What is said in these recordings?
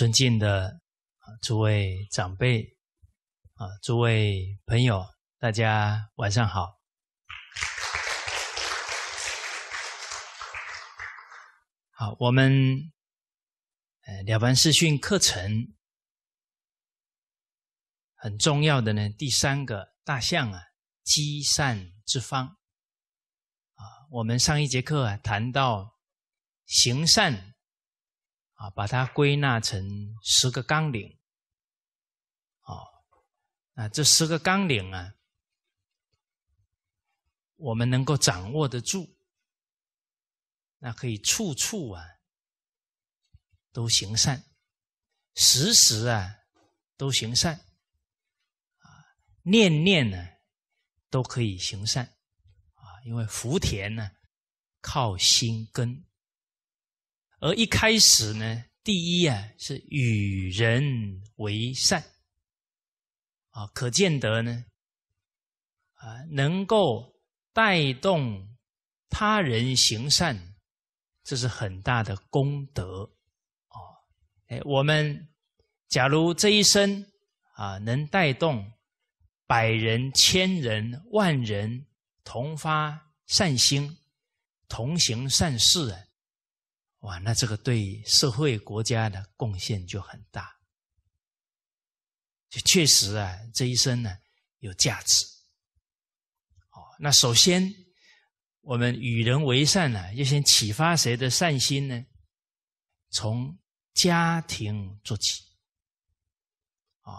尊敬的诸位长辈，啊，诸位朋友，大家晚上好。好，我们呃了凡四训课程很重要的呢，第三个大象啊，积善之方。啊，我们上一节课啊谈到行善。啊，把它归纳成十个纲领，哦，那这十个纲领啊，我们能够掌握得住，那可以处处啊都行善，时时啊都行善，啊，念念呢都可以行善，啊，因为福田呢靠心根。而一开始呢，第一啊是与人为善，啊，可见得呢，啊，能够带动他人行善，这是很大的功德哦。哎，我们假如这一生啊，能带动百人、千人、万人同发善心，同行善事啊。哇，那这个对社会、国家的贡献就很大，就确实啊，这一生呢有价值。哦，那首先我们与人为善呢，要先启发谁的善心呢？从家庭做起啊，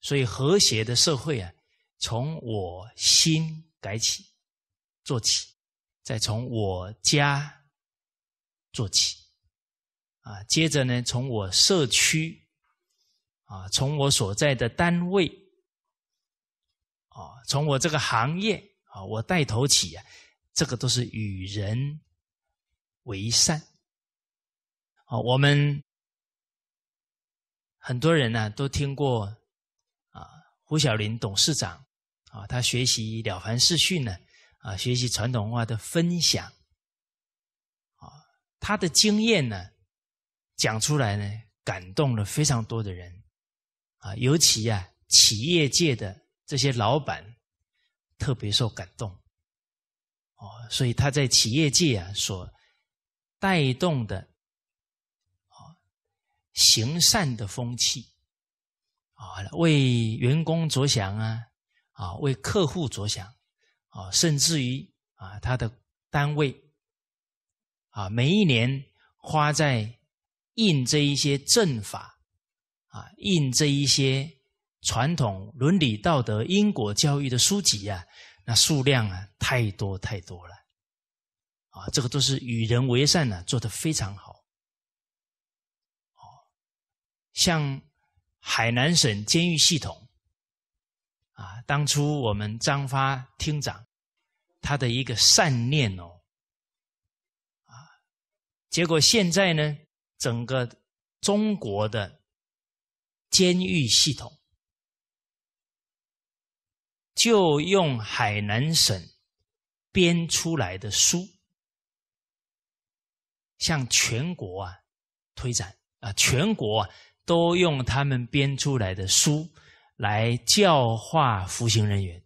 所以和谐的社会啊，从我心改起做起，再从我家做起。啊，接着呢，从我社区，啊，从我所在的单位，啊，从我这个行业，啊，我带头起，啊，这个都是与人为善。啊，我们很多人呢都听过，啊，胡小林董事长，啊，他学习《了凡四训》呢，啊，学习传统文化的分享，啊，他的经验呢。讲出来呢，感动了非常多的人啊，尤其啊，企业界的这些老板特别受感动哦，所以他在企业界啊所带动的啊行善的风气啊，为员工着想啊，啊为客户着想啊，甚至于啊他的单位啊每一年花在。印这一些正法啊，印这一些传统伦理道德、因果教育的书籍啊，那数量啊太多太多了，啊，这个都是与人为善呢，做的非常好，哦，像海南省监狱系统啊，当初我们张发厅长他的一个善念哦，啊，结果现在呢？整个中国的监狱系统就用海南省编出来的书向全国啊推展啊，全国都用他们编出来的书来教化服刑人员。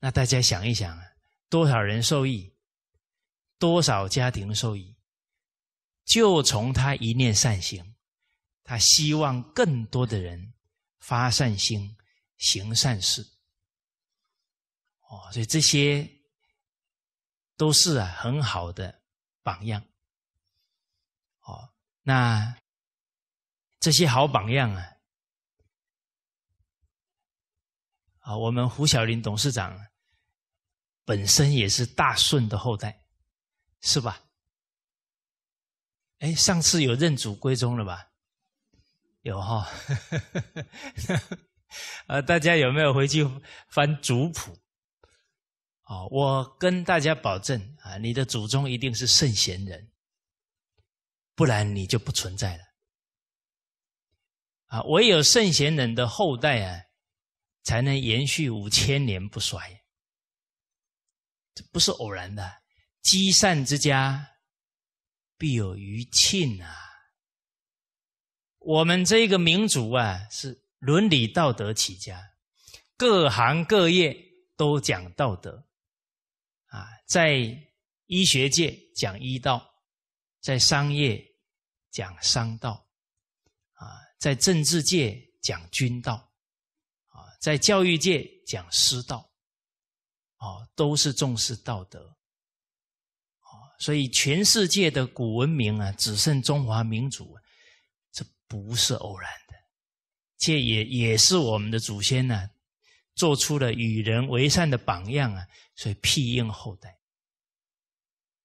那大家想一想啊，多少人受益，多少家庭受益？就从他一念善行，他希望更多的人发善心、行善事，哦，所以这些都是啊很好的榜样，哦，那这些好榜样啊，啊，我们胡小林董事长本身也是大顺的后代，是吧？哎，上次有认祖归宗了吧？有哈，啊，大家有没有回去翻族谱？啊，我跟大家保证啊，你的祖宗一定是圣贤人，不然你就不存在了。啊，唯有圣贤人的后代啊，才能延续五千年不衰，这不是偶然的，积善之家。必有余庆啊！我们这个民族啊，是伦理道德起家，各行各业都讲道德啊，在医学界讲医道，在商业讲商道啊，在政治界讲军道啊，在教育界讲师道啊，都是重视道德。所以，全世界的古文明啊，只剩中华民族，这不是偶然的。这也也是我们的祖先呢，做出了与人为善的榜样啊。所以庇应后代。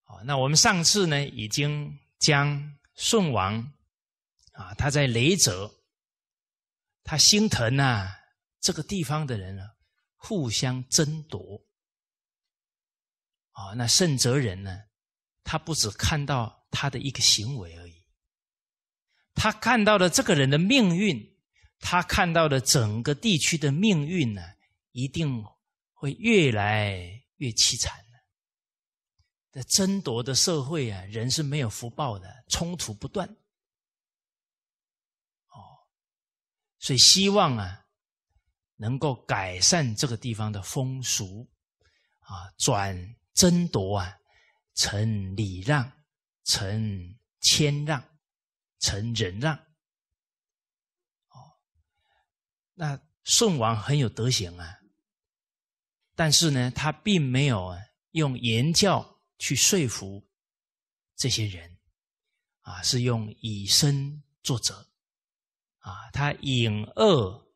好，那我们上次呢，已经将舜王啊，他在雷泽，他心疼呐这个地方的人啊，互相争夺。啊，那圣泽人呢？他不只看到他的一个行为而已，他看到了这个人的命运，他看到了整个地区的命运呢，一定会越来越凄惨的。在争夺的社会啊，人是没有福报的，冲突不断。哦，所以希望啊，能够改善这个地方的风俗，啊，转争夺啊。成礼让，成谦让，成仁让。哦，那舜王很有德行啊，但是呢，他并没有用言教去说服这些人，啊，是用以身作则，啊，他引恶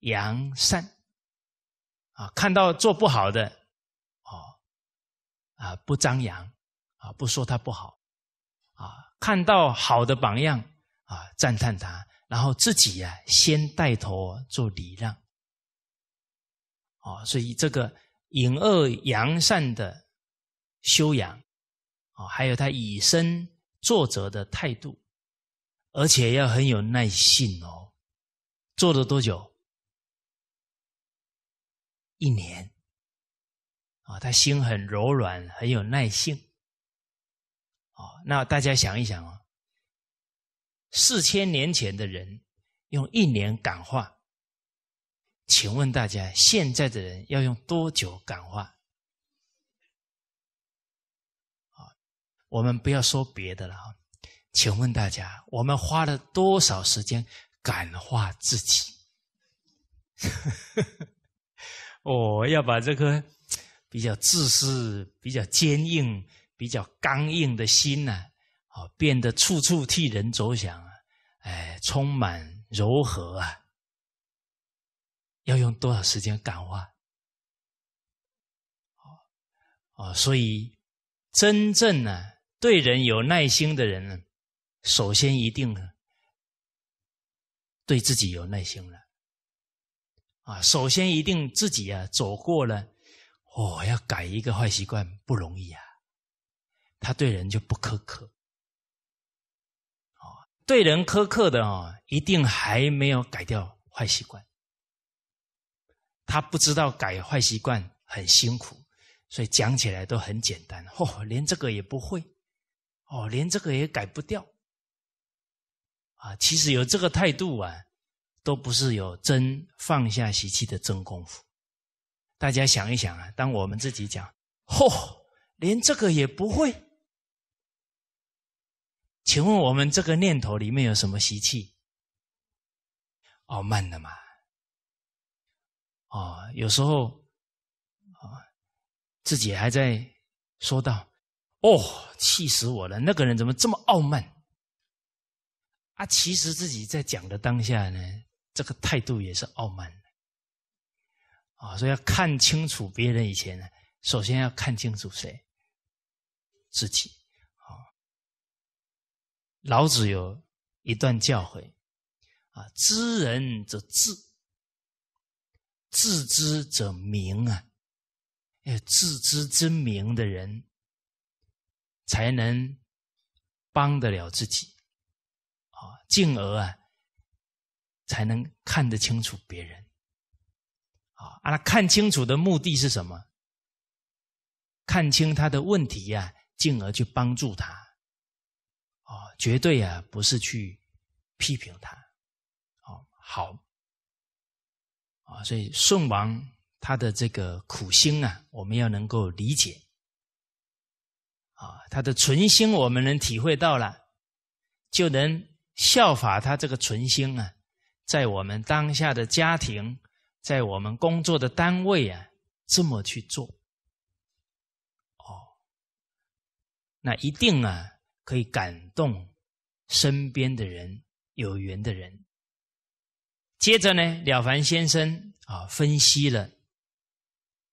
扬善，啊，看到做不好的。啊，不张扬，啊，不说他不好，啊，看到好的榜样，啊，赞叹他，然后自己呀，先带头做礼让，哦，所以这个引恶扬善的修养，哦，还有他以身作则的态度，而且要很有耐性哦，做了多久？一年。啊，他心很柔软，很有耐性。哦，那大家想一想啊，四千年前的人用一年感化，请问大家现在的人要用多久感化？啊，我们不要说别的了啊，请问大家，我们花了多少时间感化自己？我要把这个。比较自私、比较坚硬、比较刚硬的心呢，哦，变得处处替人着想，啊，哎，充满柔和啊！要用多少时间感化？哦，所以真正呢，对人有耐心的人呢，首先一定对自己有耐心了。啊，首先一定自己啊走过了。哦，要改一个坏习惯不容易啊！他对人就不苛刻，哦，对人苛刻的哦，一定还没有改掉坏习惯。他不知道改坏习惯很辛苦，所以讲起来都很简单。哦，连这个也不会，哦，连这个也改不掉。啊，其实有这个态度啊，都不是有真放下习气的真功夫。大家想一想啊，当我们自己讲“哦，连这个也不会”，请问我们这个念头里面有什么习气？傲慢的嘛？哦，有时候啊，自己还在说到“哦，气死我了”，那个人怎么这么傲慢？啊，其实自己在讲的当下呢，这个态度也是傲慢。啊，所以要看清楚别人以前呢，首先要看清楚谁自己。啊，老子有一段教诲，啊，知人者智，自知者明啊。要自知之明的人，才能帮得了自己，啊，进而啊，才能看得清楚别人。啊，那看清楚的目的是什么？看清他的问题呀，进而去帮助他。啊，绝对啊，不是去批评他。哦，好。啊，所以舜王他的这个苦心啊，我们要能够理解。啊，他的存心我们能体会到了，就能效法他这个存心啊，在我们当下的家庭。在我们工作的单位啊，这么去做，哦，那一定啊，可以感动身边的人，有缘的人。接着呢，了凡先生啊，分析了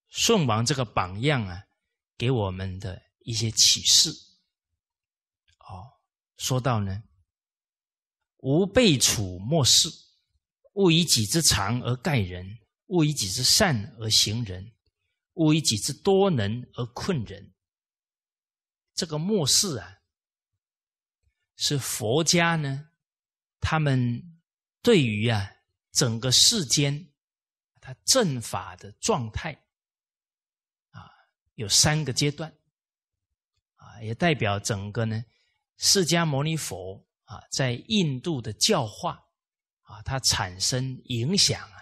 宋王这个榜样啊，给我们的一些启示。哦，说到呢，无备处莫事。勿以己之长而盖人，勿以己之善而行人，勿以己之多能而困人。这个末世啊，是佛家呢，他们对于啊整个世间，他正法的状态啊，有三个阶段啊，也代表整个呢，释迦牟尼佛啊在印度的教化。啊，它产生影响啊，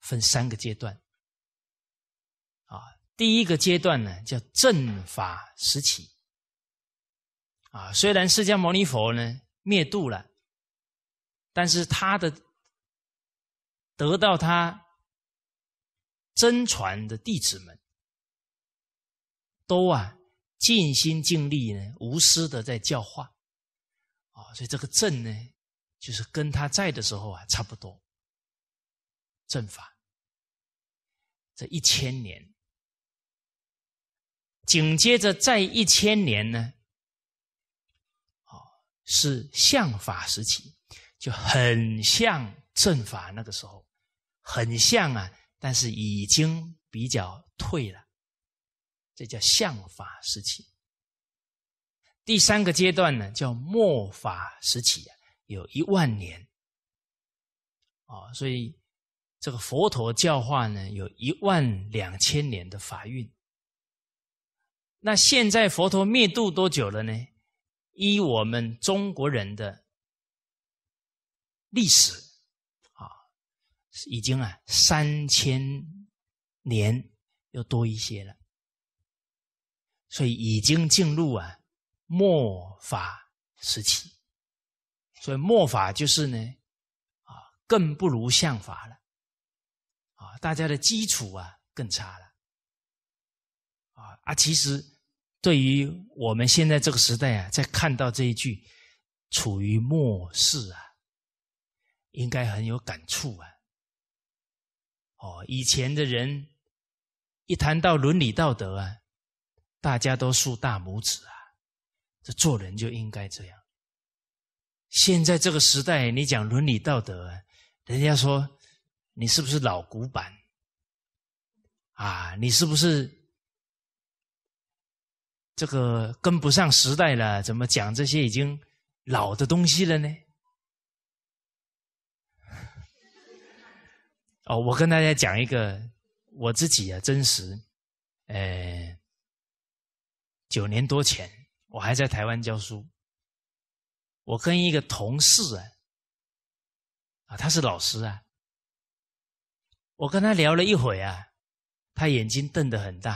分三个阶段。啊，第一个阶段呢叫正法时期。啊，虽然释迦牟尼佛呢灭度了，但是他的得到他真传的弟子们，都啊尽心尽力呢，无私的在教化。啊，所以这个正呢。就是跟他在的时候啊差不多，正法这一千年，紧接着再一千年呢，哦，是相法时期，就很像正法那个时候，很像啊，但是已经比较退了，这叫相法时期。第三个阶段呢，叫末法时期啊。有一万年，啊，所以这个佛陀教化呢，有一万两千年的法运。那现在佛陀灭度多久了呢？依我们中国人的历史，啊，已经啊三千年又多一些了，所以已经进入啊末法时期。所以末法就是呢，啊，更不如相法了，啊，大家的基础啊更差了，啊啊，其实对于我们现在这个时代啊，在看到这一句“处于末世”啊，应该很有感触啊。哦，以前的人一谈到伦理道德啊，大家都竖大拇指啊，这做人就应该这样。现在这个时代，你讲伦理道德，人家说你是不是老古板啊？你是不是这个跟不上时代了？怎么讲这些已经老的东西了呢？哦，我跟大家讲一个我自己啊真实，呃，九年多前，我还在台湾教书。我跟一个同事啊，啊，他是老师啊。我跟他聊了一会啊，他眼睛瞪得很大，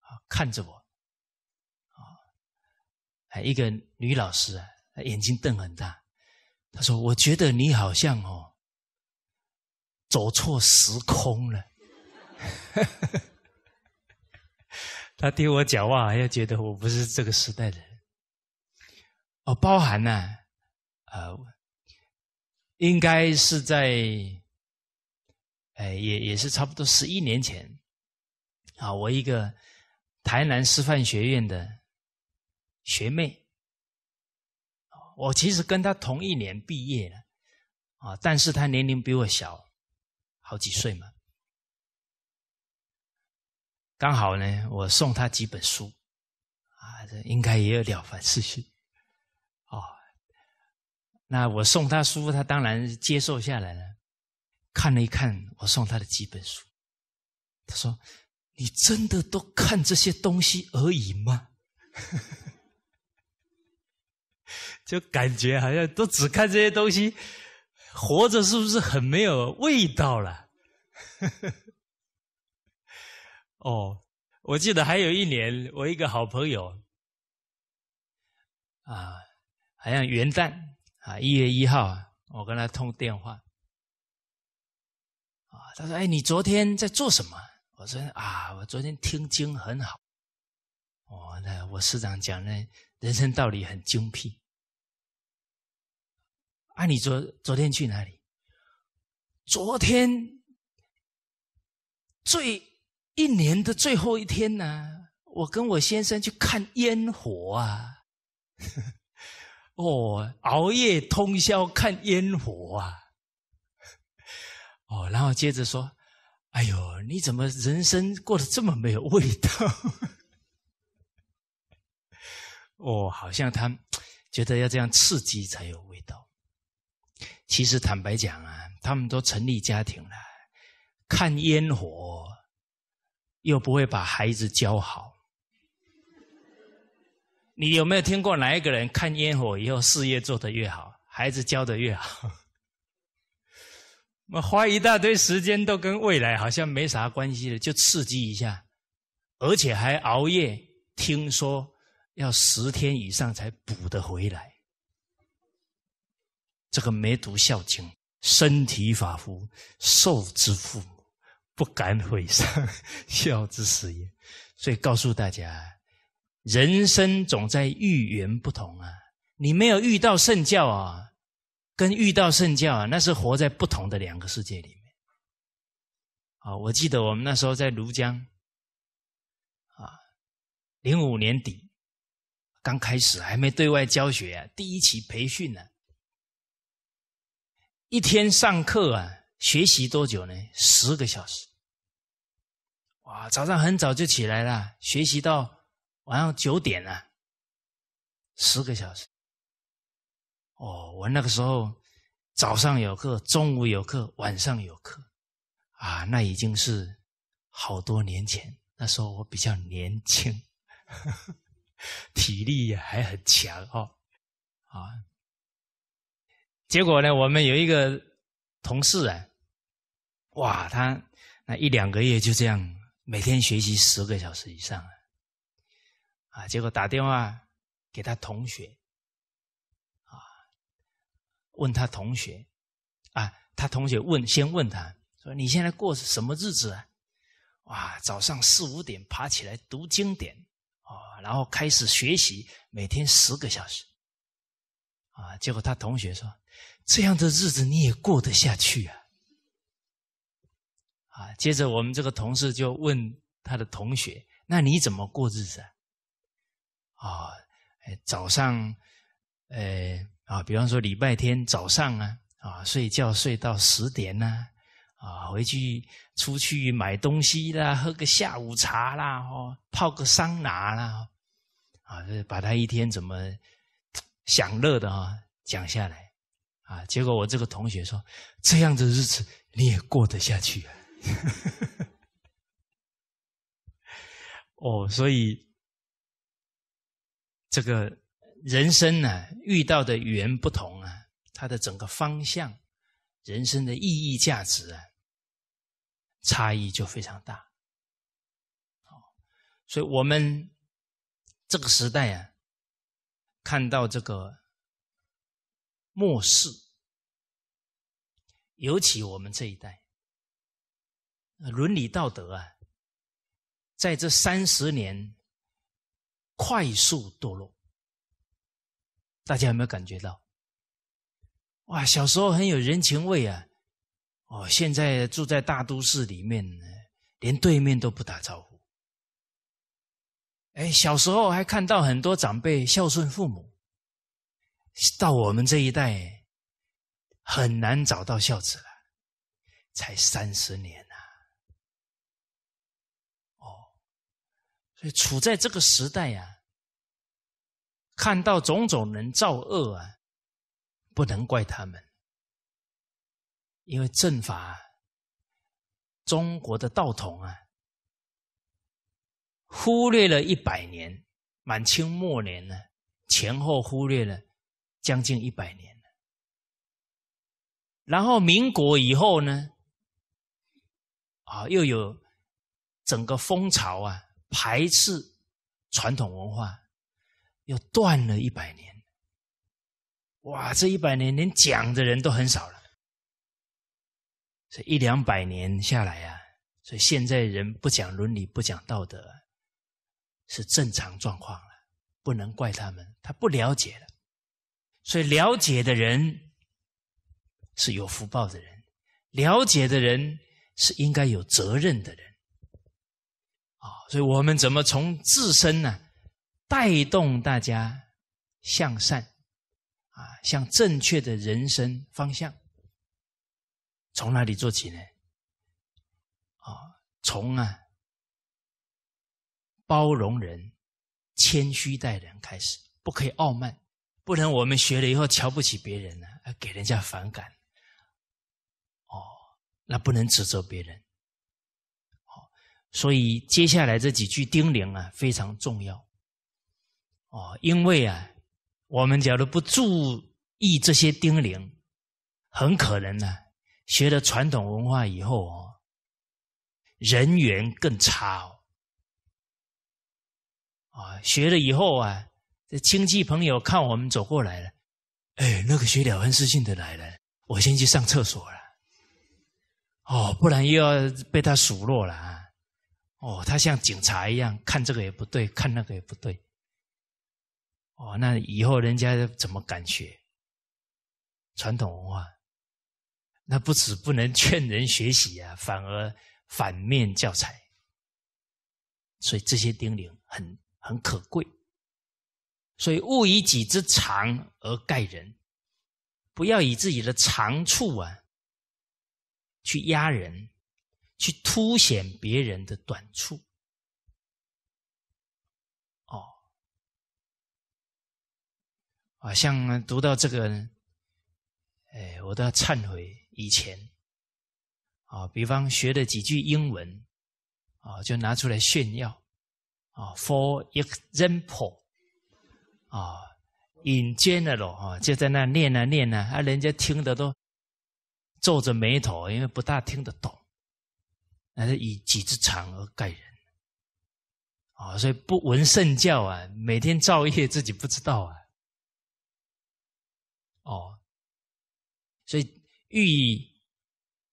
啊，看着我，啊，一个女老师啊，眼睛瞪很大。他说：“我觉得你好像哦，走错时空了。”他听我讲话，还觉得我不是这个时代的人。哦，包含呢，呃，应该是在，哎，也也是差不多十一年前，啊，我一个台南师范学院的学妹，我其实跟她同一年毕业了，啊，但是她年龄比我小好几岁嘛，刚好呢，我送她几本书，啊，这应该也有《了凡四训》。那我送他书，他当然接受下来了，看了一看我送他的几本书，他说：“你真的都看这些东西而已吗？” 就感觉好像都只看这些东西，活着是不是很没有味道了？哦，我记得还有一年，我一个好朋友，啊，好像元旦。啊，一月一号，我跟他通电话。啊，他说：“哎，你昨天在做什么？”我说：“啊，我昨天听经很好。哦，那我师长讲的，人生道理很精辟。啊，你昨昨天去哪里？昨天最一年的最后一天呢？我跟我先生去看烟火啊。”哦，熬夜通宵看烟火啊！哦，然后接着说：“哎呦，你怎么人生过得这么没有味道？” 哦，好像他觉得要这样刺激才有味道。其实坦白讲啊，他们都成立家庭了，看烟火又不会把孩子教好。你有没有听过哪一个人看烟火以后事业做得越好，孩子教得越好？那 花一大堆时间都跟未来好像没啥关系的，就刺激一下，而且还熬夜。听说要十天以上才补得回来。这个没读孝经，身体发肤受之父母，不敢毁伤，孝之始也。所以告诉大家。人生总在遇缘不同啊！你没有遇到圣教啊，跟遇到圣教啊，那是活在不同的两个世界里面。啊，我记得我们那时候在庐江，啊，零五年底刚开始还没对外教学，第一期培训呢，一天上课啊，学习多久呢？十个小时。哇，早上很早就起来了，学习到。晚上九点啊，十个小时。哦，我那个时候早上有课，中午有课，晚上有课，啊，那已经是好多年前，那时候我比较年轻，体力也还很强哦，啊。结果呢，我们有一个同事啊，哇，他那一两个月就这样，每天学习十个小时以上。啊！结果打电话给他同学，啊，问他同学，啊，他同学问先问他，说你现在过什么日子啊？哇！早上四五点爬起来读经典，啊，然后开始学习，每天十个小时。啊！结果他同学说，这样的日子你也过得下去啊？啊！接着我们这个同事就问他的同学，那你怎么过日子啊？啊，早上，呃，啊，比方说礼拜天早上啊，啊，睡觉睡到十点呢，啊，回去出去买东西啦，喝个下午茶啦，哦，泡个桑拿啦，啊，把他一天怎么享乐的啊讲下来，啊，结果我这个同学说，这样的日子你也过得下去？啊。哦，所以。这个人生呢，遇到的缘不同啊，它的整个方向、人生的意义、价值啊，差异就非常大。所以我们这个时代啊，看到这个末世，尤其我们这一代，伦理道德啊，在这三十年。快速堕落，大家有没有感觉到？哇，小时候很有人情味啊，哦，现在住在大都市里面，连对面都不打招呼。哎，小时候还看到很多长辈孝顺父母，到我们这一代很难找到孝子了，才三十年。所以处在这个时代呀，看到种种人造恶啊，不能怪他们，因为正法，中国的道统啊，忽略了一百年，满清末年呢，前后忽略了将近一百年然后民国以后呢，啊，又有整个风潮啊。排斥传统文化，又断了一百年。哇，这一百年连讲的人都很少了。这一两百年下来啊，所以现在人不讲伦理、不讲道德，是正常状况了，不能怪他们，他不了解了。所以了解的人是有福报的人，了解的人是应该有责任的人。所以我们怎么从自身呢，带动大家向善，啊，向正确的人生方向，从哪里做起呢？啊，从啊包容人、谦虚待人开始，不可以傲慢，不然我们学了以后瞧不起别人呢，而给人家反感。哦，那不能指责别人。所以接下来这几句叮咛啊非常重要哦，因为啊，我们假如不注意这些叮咛，很可能呢，学了传统文化以后哦，人缘更差哦。啊，学了以后啊，这亲戚朋友看我们走过来了，哎，那个学了《了凡四训》的来了，我先去上厕所了，哦，不然又要被他数落了。啊。哦，他像警察一样，看这个也不对，看那个也不对。哦，那以后人家怎么敢学传统文化？那不止不能劝人学习啊，反而反面教材。所以这些叮咛很很可贵。所以勿以己之长而盖人，不要以自己的长处啊去压人。去凸显别人的短处，哦，啊，像读到这个，哎，我都要忏悔以前，啊，比方学了几句英文，啊，就拿出来炫耀，啊，for example，啊，in general，啊，就在那念啊念啊，啊，人家听得都皱着眉头，因为不大听得懂。那是以己之长而盖人，啊！所以不闻圣教啊，每天造业自己不知道啊，哦！所以欲以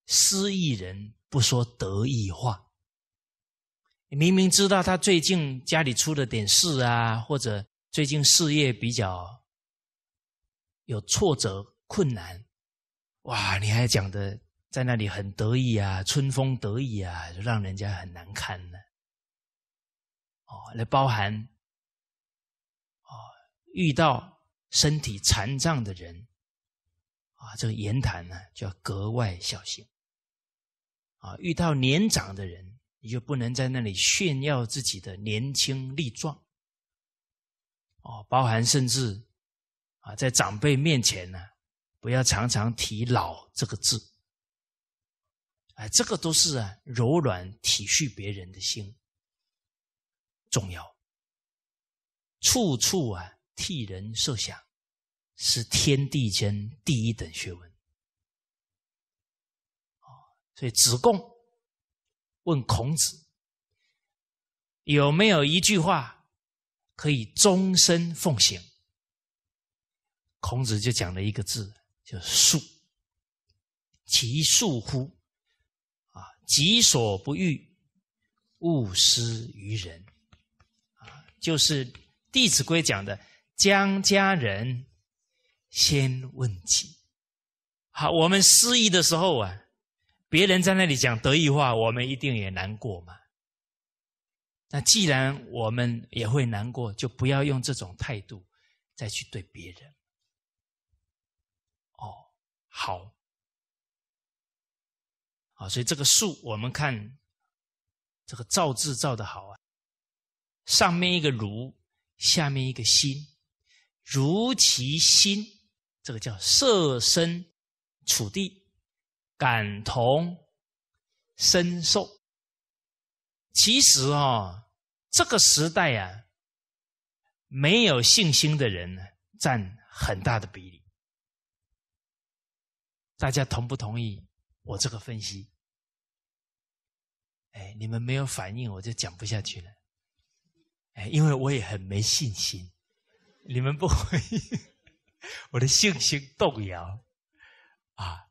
失意人不说得意话，你明明知道他最近家里出了点事啊，或者最近事业比较有挫折困难，哇！你还讲的？在那里很得意啊，春风得意啊，让人家很难堪呢。哦，来包含，哦，遇到身体残障的人，啊，这个言谈呢就要格外小心。啊，遇到年长的人，你就不能在那里炫耀自己的年轻力壮。哦，包含甚至，啊，在长辈面前呢，不要常常提老这个字。哎，这个都是啊，柔软体恤别人的心重要，处处啊替人设想，是天地间第一等学问。哦，所以子贡问孔子有没有一句话可以终身奉行，孔子就讲了一个字，叫“恕”，其恕乎？己所不欲，勿施于人。啊，就是《弟子规》讲的“将家人先问己”。好，我们失意的时候啊，别人在那里讲得意话，我们一定也难过嘛。那既然我们也会难过，就不要用这种态度再去对别人。哦，好。啊，所以这个“树”，我们看这个造字造的好啊，上面一个“如”，下面一个“心”，如其心，这个叫设身处地，感同身受。其实啊，这个时代啊，没有信心的人呢，占很大的比例。大家同不同意？我这个分析，哎，你们没有反应，我就讲不下去了。哎，因为我也很没信心，你们不回应，我的信心动摇。啊，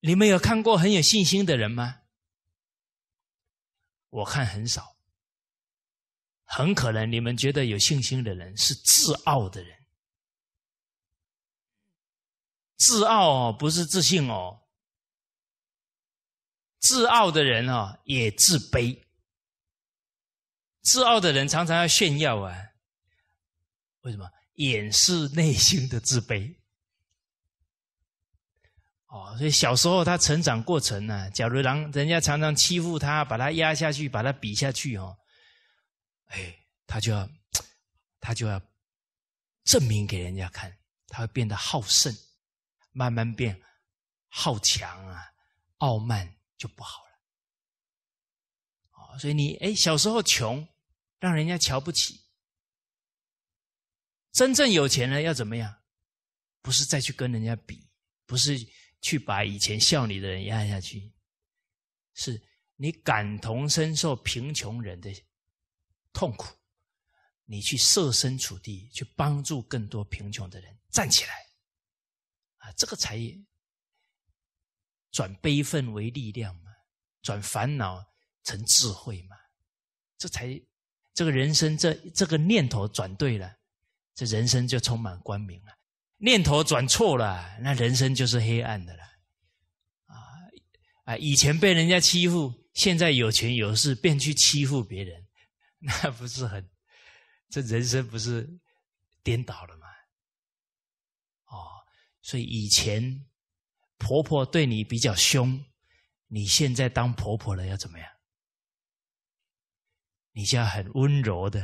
你们有看过很有信心的人吗？我看很少，很可能你们觉得有信心的人是自傲的人。自傲哦，不是自信哦。自傲的人哦，也自卑。自傲的人常常要炫耀啊，为什么？掩饰内心的自卑。哦，所以小时候他成长过程呢，假如让人家常常欺负他，把他压下去，把他比下去哦，哎，他就要，他就要证明给人家看，他会变得好胜。慢慢变好强啊，傲慢就不好了。所以你哎，小时候穷，让人家瞧不起。真正有钱人要怎么样？不是再去跟人家比，不是去把以前笑你的人压下去，是你感同身受贫穷人的痛苦，你去设身处地去帮助更多贫穷的人站起来。这个才转悲愤为力量嘛，转烦恼成智慧嘛，这才这个人生这这个念头转对了，这人生就充满光明了。念头转错了，那人生就是黑暗的了。啊啊！以前被人家欺负，现在有权有势便去欺负别人，那不是很？这人生不是颠倒了？所以以前婆婆对你比较凶，你现在当婆婆了要怎么样？你就要很温柔的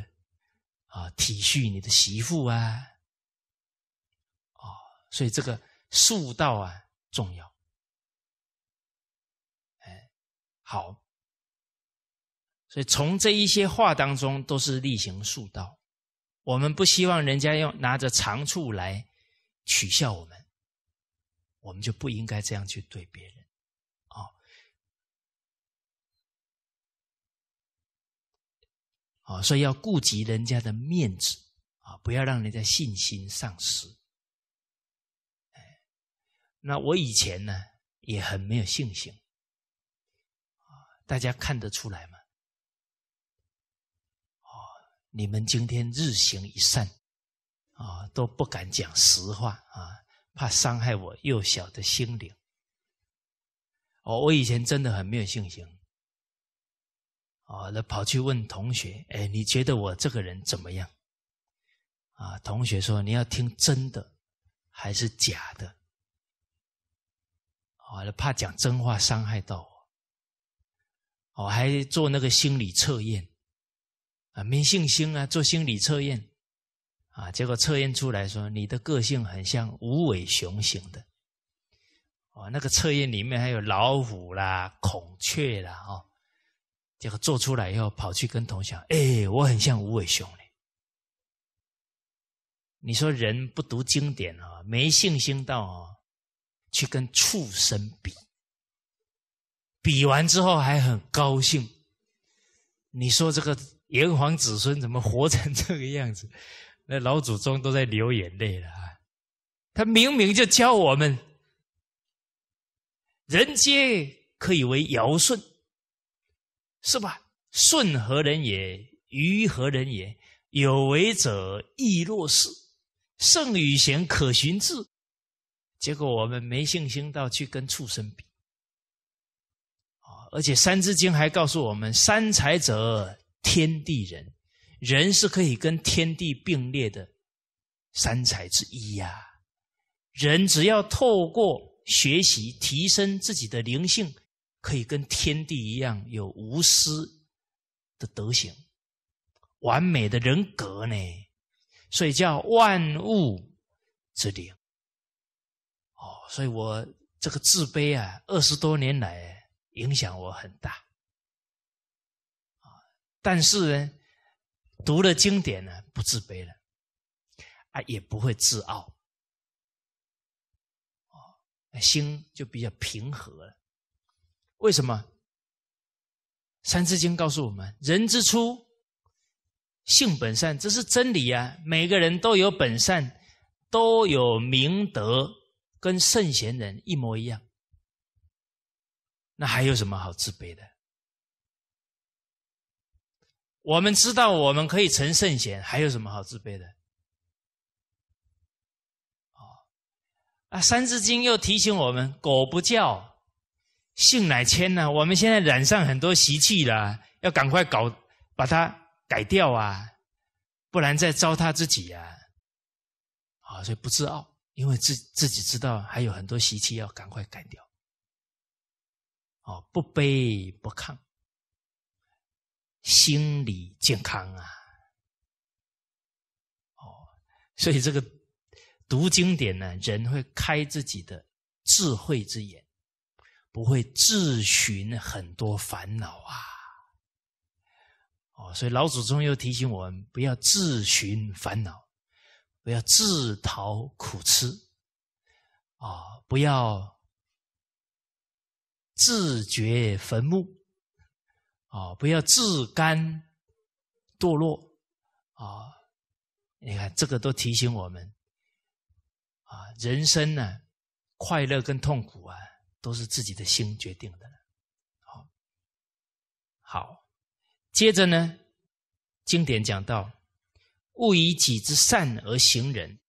啊，体恤你的媳妇啊，哦，所以这个恕道啊重要。哎，好，所以从这一些话当中都是例行恕道，我们不希望人家用拿着长处来取笑我们。我们就不应该这样去对别人，啊，啊，所以要顾及人家的面子啊，不要让人家信心丧失。哎，那我以前呢也很没有信心啊，大家看得出来吗？哦，你们今天日行一善啊，都不敢讲实话啊。怕伤害我幼小的心灵，哦，我以前真的很没有信心，哦，那跑去问同学，哎，你觉得我这个人怎么样？啊，同学说你要听真的还是假的？那怕讲真话伤害到我，我还做那个心理测验，啊，没信心啊，做心理测验。啊，结果测验出来说你的个性很像无尾熊型的，哦，那个测验里面还有老虎啦、孔雀啦，哦，结果做出来以后跑去跟同学，哎，我很像无尾熊你说人不读经典啊，没信心到啊，去跟畜生比，比完之后还很高兴。你说这个炎黄子孙怎么活成这个样子？那老祖宗都在流眼泪了啊！他明明就教我们：人皆可以为尧舜，是吧？舜何人也？愚何人也？有为者亦若是，圣与贤可循志。结果我们没信心到去跟畜生比而且《三字经》还告诉我们：三才者，天地人。人是可以跟天地并列的三才之一呀！人只要透过学习提升自己的灵性，可以跟天地一样有无私的德行、完美的人格呢。所以叫万物之灵。哦，所以我这个自卑啊，二十多年来影响我很大但是呢。读了经典呢，不自卑了啊，也不会自傲，心就比较平和了。为什么？三字经告诉我们：人之初，性本善，这是真理啊！每个人都有本善，都有明德，跟圣贤人一模一样。那还有什么好自卑的？我们知道我们可以成圣贤，还有什么好自卑的？啊，三字经又提醒我们：“苟不教，性乃迁。”呢。我们现在染上很多习气了，要赶快搞，把它改掉啊，不然再糟蹋自己啊！啊，所以不自傲，因为自自己知道还有很多习气要赶快改掉。哦，不卑不亢。心理健康啊，哦，所以这个读经典呢，人会开自己的智慧之眼，不会自寻很多烦恼啊。哦，所以老祖宗又提醒我们，不要自寻烦恼，不要自讨苦吃啊，不要自掘坟墓。哦，不要自甘堕落啊！你看，这个都提醒我们啊，人生呢，快乐跟痛苦啊，都是自己的心决定的。好，好，接着呢，经典讲到，勿以己之善而行人，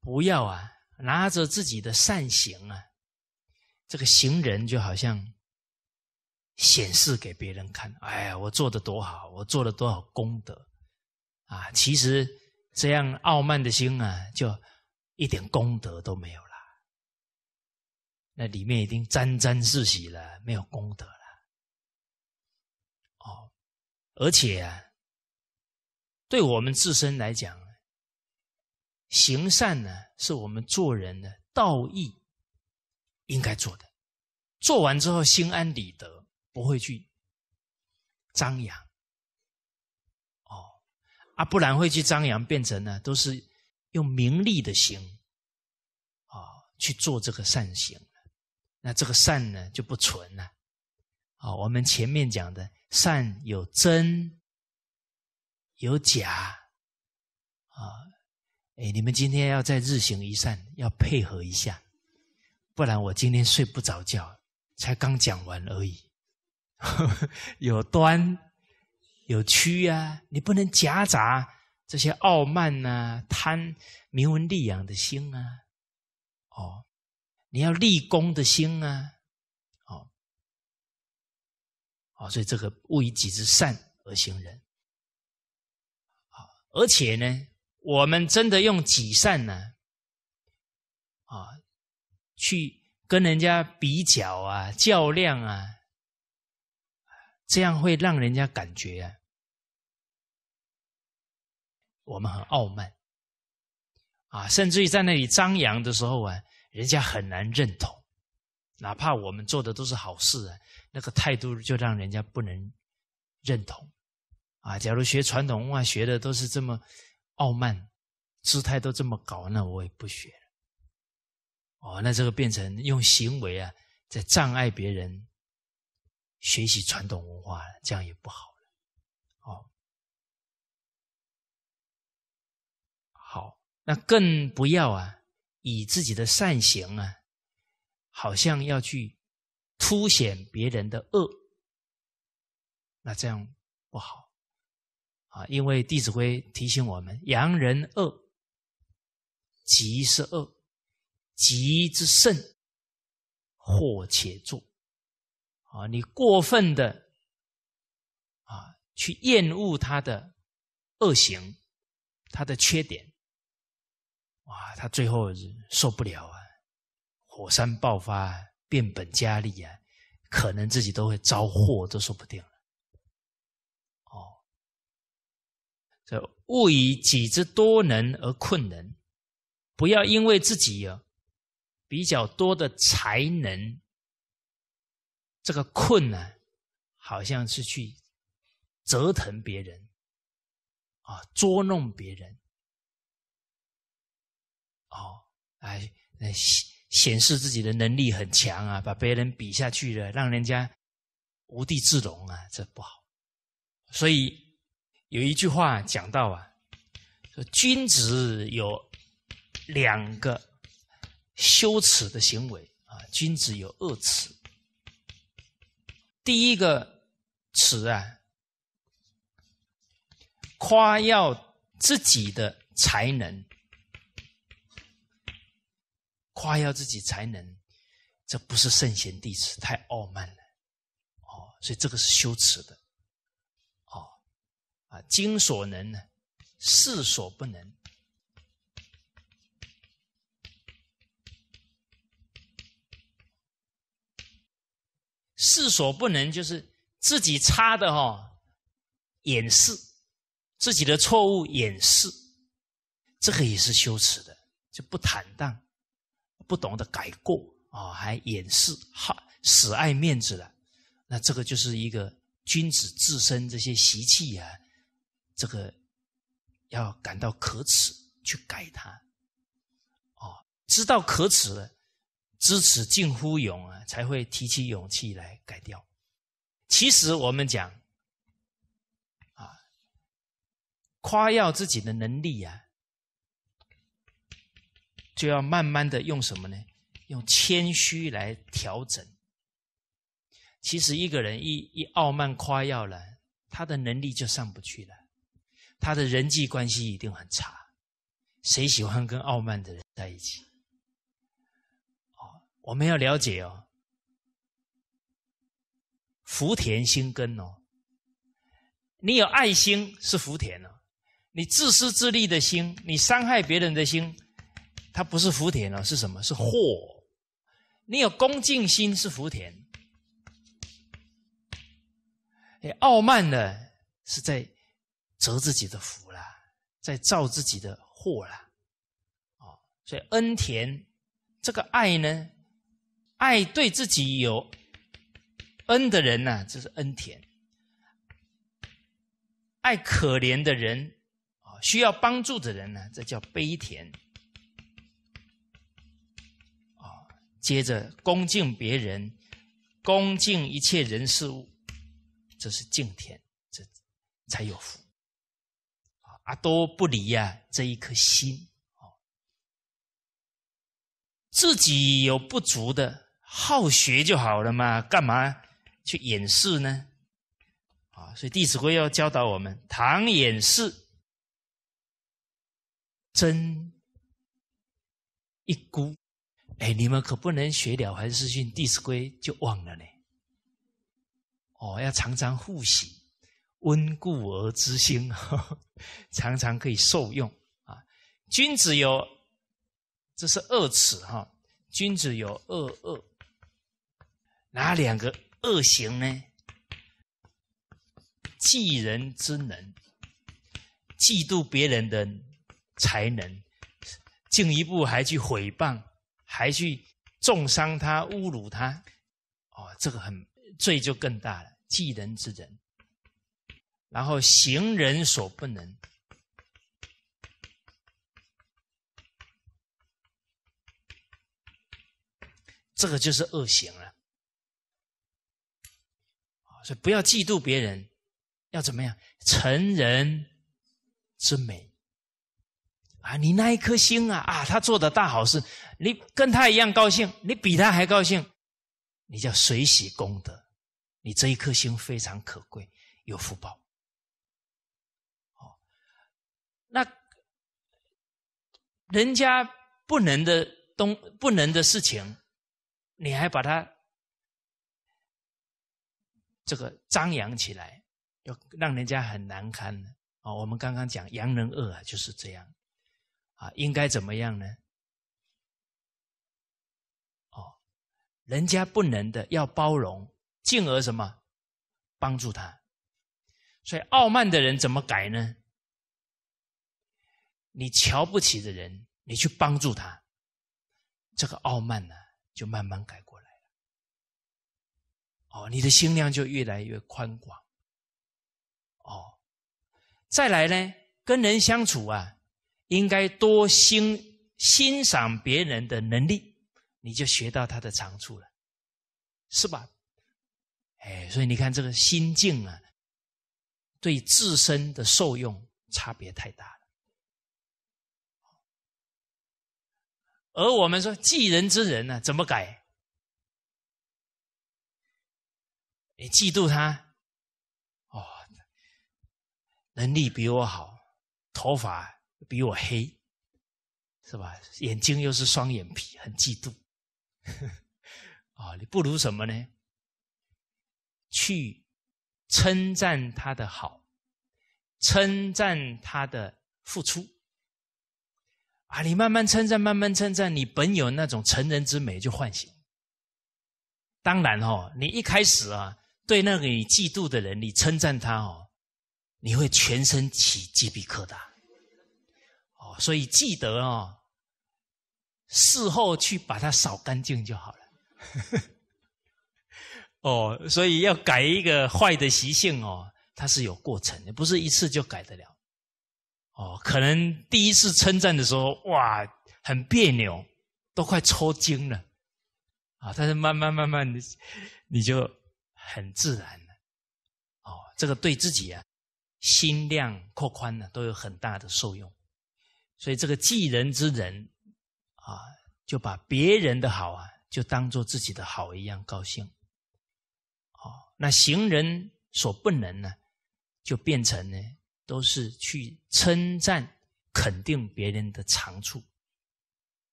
不要啊，拿着自己的善行啊，这个行人就好像。显示给别人看，哎呀，我做的多好，我做了多少功德，啊，其实这样傲慢的心啊，就一点功德都没有了。那里面已经沾沾自喜了，没有功德了。哦，而且啊，对我们自身来讲，行善呢，是我们做人的道义应该做的，做完之后心安理得。不会去张扬，哦，啊，不然会去张扬，变成呢，都是用名利的心啊去做这个善行，那这个善呢就不纯了。啊，我们前面讲的善有真有假，啊，哎，你们今天要在日行一善，要配合一下，不然我今天睡不着觉，才刚讲完而已。有端，有屈啊！你不能夹杂这些傲慢呐、贪、名闻利养的心啊！哦，你要立功的心啊！哦，哦，所以这个勿以己之善而行人。而且呢，我们真的用己善呢，啊，去跟人家比较啊、较量啊。这样会让人家感觉我们很傲慢啊，甚至于在那里张扬的时候啊，人家很难认同。哪怕我们做的都是好事啊，那个态度就让人家不能认同啊。假如学传统文化学的都是这么傲慢，姿态都这么高，那我也不学了。哦，那这个变成用行为啊，在障碍别人。学习传统文化，这样也不好了，哦，好，那更不要啊，以自己的善行啊，好像要去凸显别人的恶，那这样不好啊，因为《弟子规》提醒我们：扬人恶，即是恶；，极之甚，祸且作。啊，你过分的啊，去厌恶他的恶行，他的缺点，哇，他最后受不了啊，火山爆发，变本加厉啊，可能自己都会遭祸，都说不定了。哦，这勿以己之多能而困人，不要因为自己有比较多的才能。这个困难好像是去折腾别人啊，捉弄别人哦，来显显示自己的能力很强啊，把别人比下去了，让人家无地自容啊，这不好。所以有一句话讲到啊，说君子有两个羞耻的行为啊，君子有恶耻。第一个词啊，夸耀自己的才能，夸耀自己才能，这不是圣贤弟子，太傲慢了，哦，所以这个是修辞的，哦，啊，精所能呢，事所不能。事所不能，就是自己差的哈，掩饰自己的错误，掩饰，这个也是羞耻的，就不坦荡，不懂得改过啊，还掩饰，好死爱面子了，那这个就是一个君子自身这些习气啊，这个要感到可耻，去改它，啊，知道可耻了。知耻近乎勇啊，才会提起勇气来改掉。其实我们讲啊，夸耀自己的能力呀，就要慢慢的用什么呢？用谦虚来调整。其实一个人一一傲慢夸耀了，他的能力就上不去了，他的人际关系一定很差。谁喜欢跟傲慢的人在一起？我们要了解哦，福田心根哦。你有爱心是福田哦，你自私自利的心，你伤害别人的心，它不是福田哦，是什么？是祸。你有恭敬心是福田，你傲慢呢，是在折自己的福啦，在造自己的祸啦。哦，所以恩田这个爱呢。爱对自己有恩的人呢，这是恩田；爱可怜的人、啊需要帮助的人呢，这叫悲田。啊，接着恭敬别人，恭敬一切人事物，这是敬田，这才有福。啊，阿都不离呀，这一颗心，自己有不足的。好学就好了嘛，干嘛去掩饰呢？啊，所以《弟子规》要教导我们，唐掩饰真一孤。哎，你们可不能学了《凡四训》，《弟子规》就忘了呢。哦，要常常复习，温故而知新，常常可以受用啊。君子有，这是恶耻哈。君子有恶恶。哪两个恶行呢？嫉人之能，嫉妒别人的才能，进一步还去诽谤，还去重伤他、侮辱他，哦，这个很罪就更大了。嫉人之人，然后行人所不能，这个就是恶行了。所以不要嫉妒别人，要怎么样？成人之美啊！你那一颗心啊啊！他做的大好事，你跟他一样高兴，你比他还高兴，你叫随喜功德。你这一颗心非常可贵，有福报。好，那人家不能的东，不能的事情，你还把它。这个张扬起来，要让人家很难堪啊！我们刚刚讲“扬人恶”啊，就是这样啊。应该怎么样呢？哦，人家不能的，要包容，进而什么帮助他。所以，傲慢的人怎么改呢？你瞧不起的人，你去帮助他，这个傲慢呢，就慢慢改过。哦，你的心量就越来越宽广。哦，再来呢，跟人相处啊，应该多欣欣赏别人的能力，你就学到他的长处了，是吧？哎，所以你看这个心境啊，对自身的受用差别太大了。而我们说，济人之人呢，怎么改？你嫉妒他，哦，能力比我好，头发比我黑，是吧？眼睛又是双眼皮，很嫉妒。啊，你不如什么呢？去称赞他的好，称赞他的付出。啊，你慢慢称赞，慢慢称赞，你本有那种成人之美，就唤醒。当然哦，你一开始啊。对那个你嫉妒的人，你称赞他哦，你会全身起鸡皮疙瘩。哦，所以记得哦，事后去把它扫干净就好了。哦，所以要改一个坏的习性哦，它是有过程的，不是一次就改得了。哦，可能第一次称赞的时候，哇，很别扭，都快抽筋了。啊，但是慢慢慢慢，的，你就。很自然的，哦，这个对自己啊，心量扩宽呢，都有很大的受用。所以这个济人之人啊，就把别人的好啊，就当做自己的好一样高兴。哦，那行人所不能呢，就变成呢，都是去称赞、肯定别人的长处，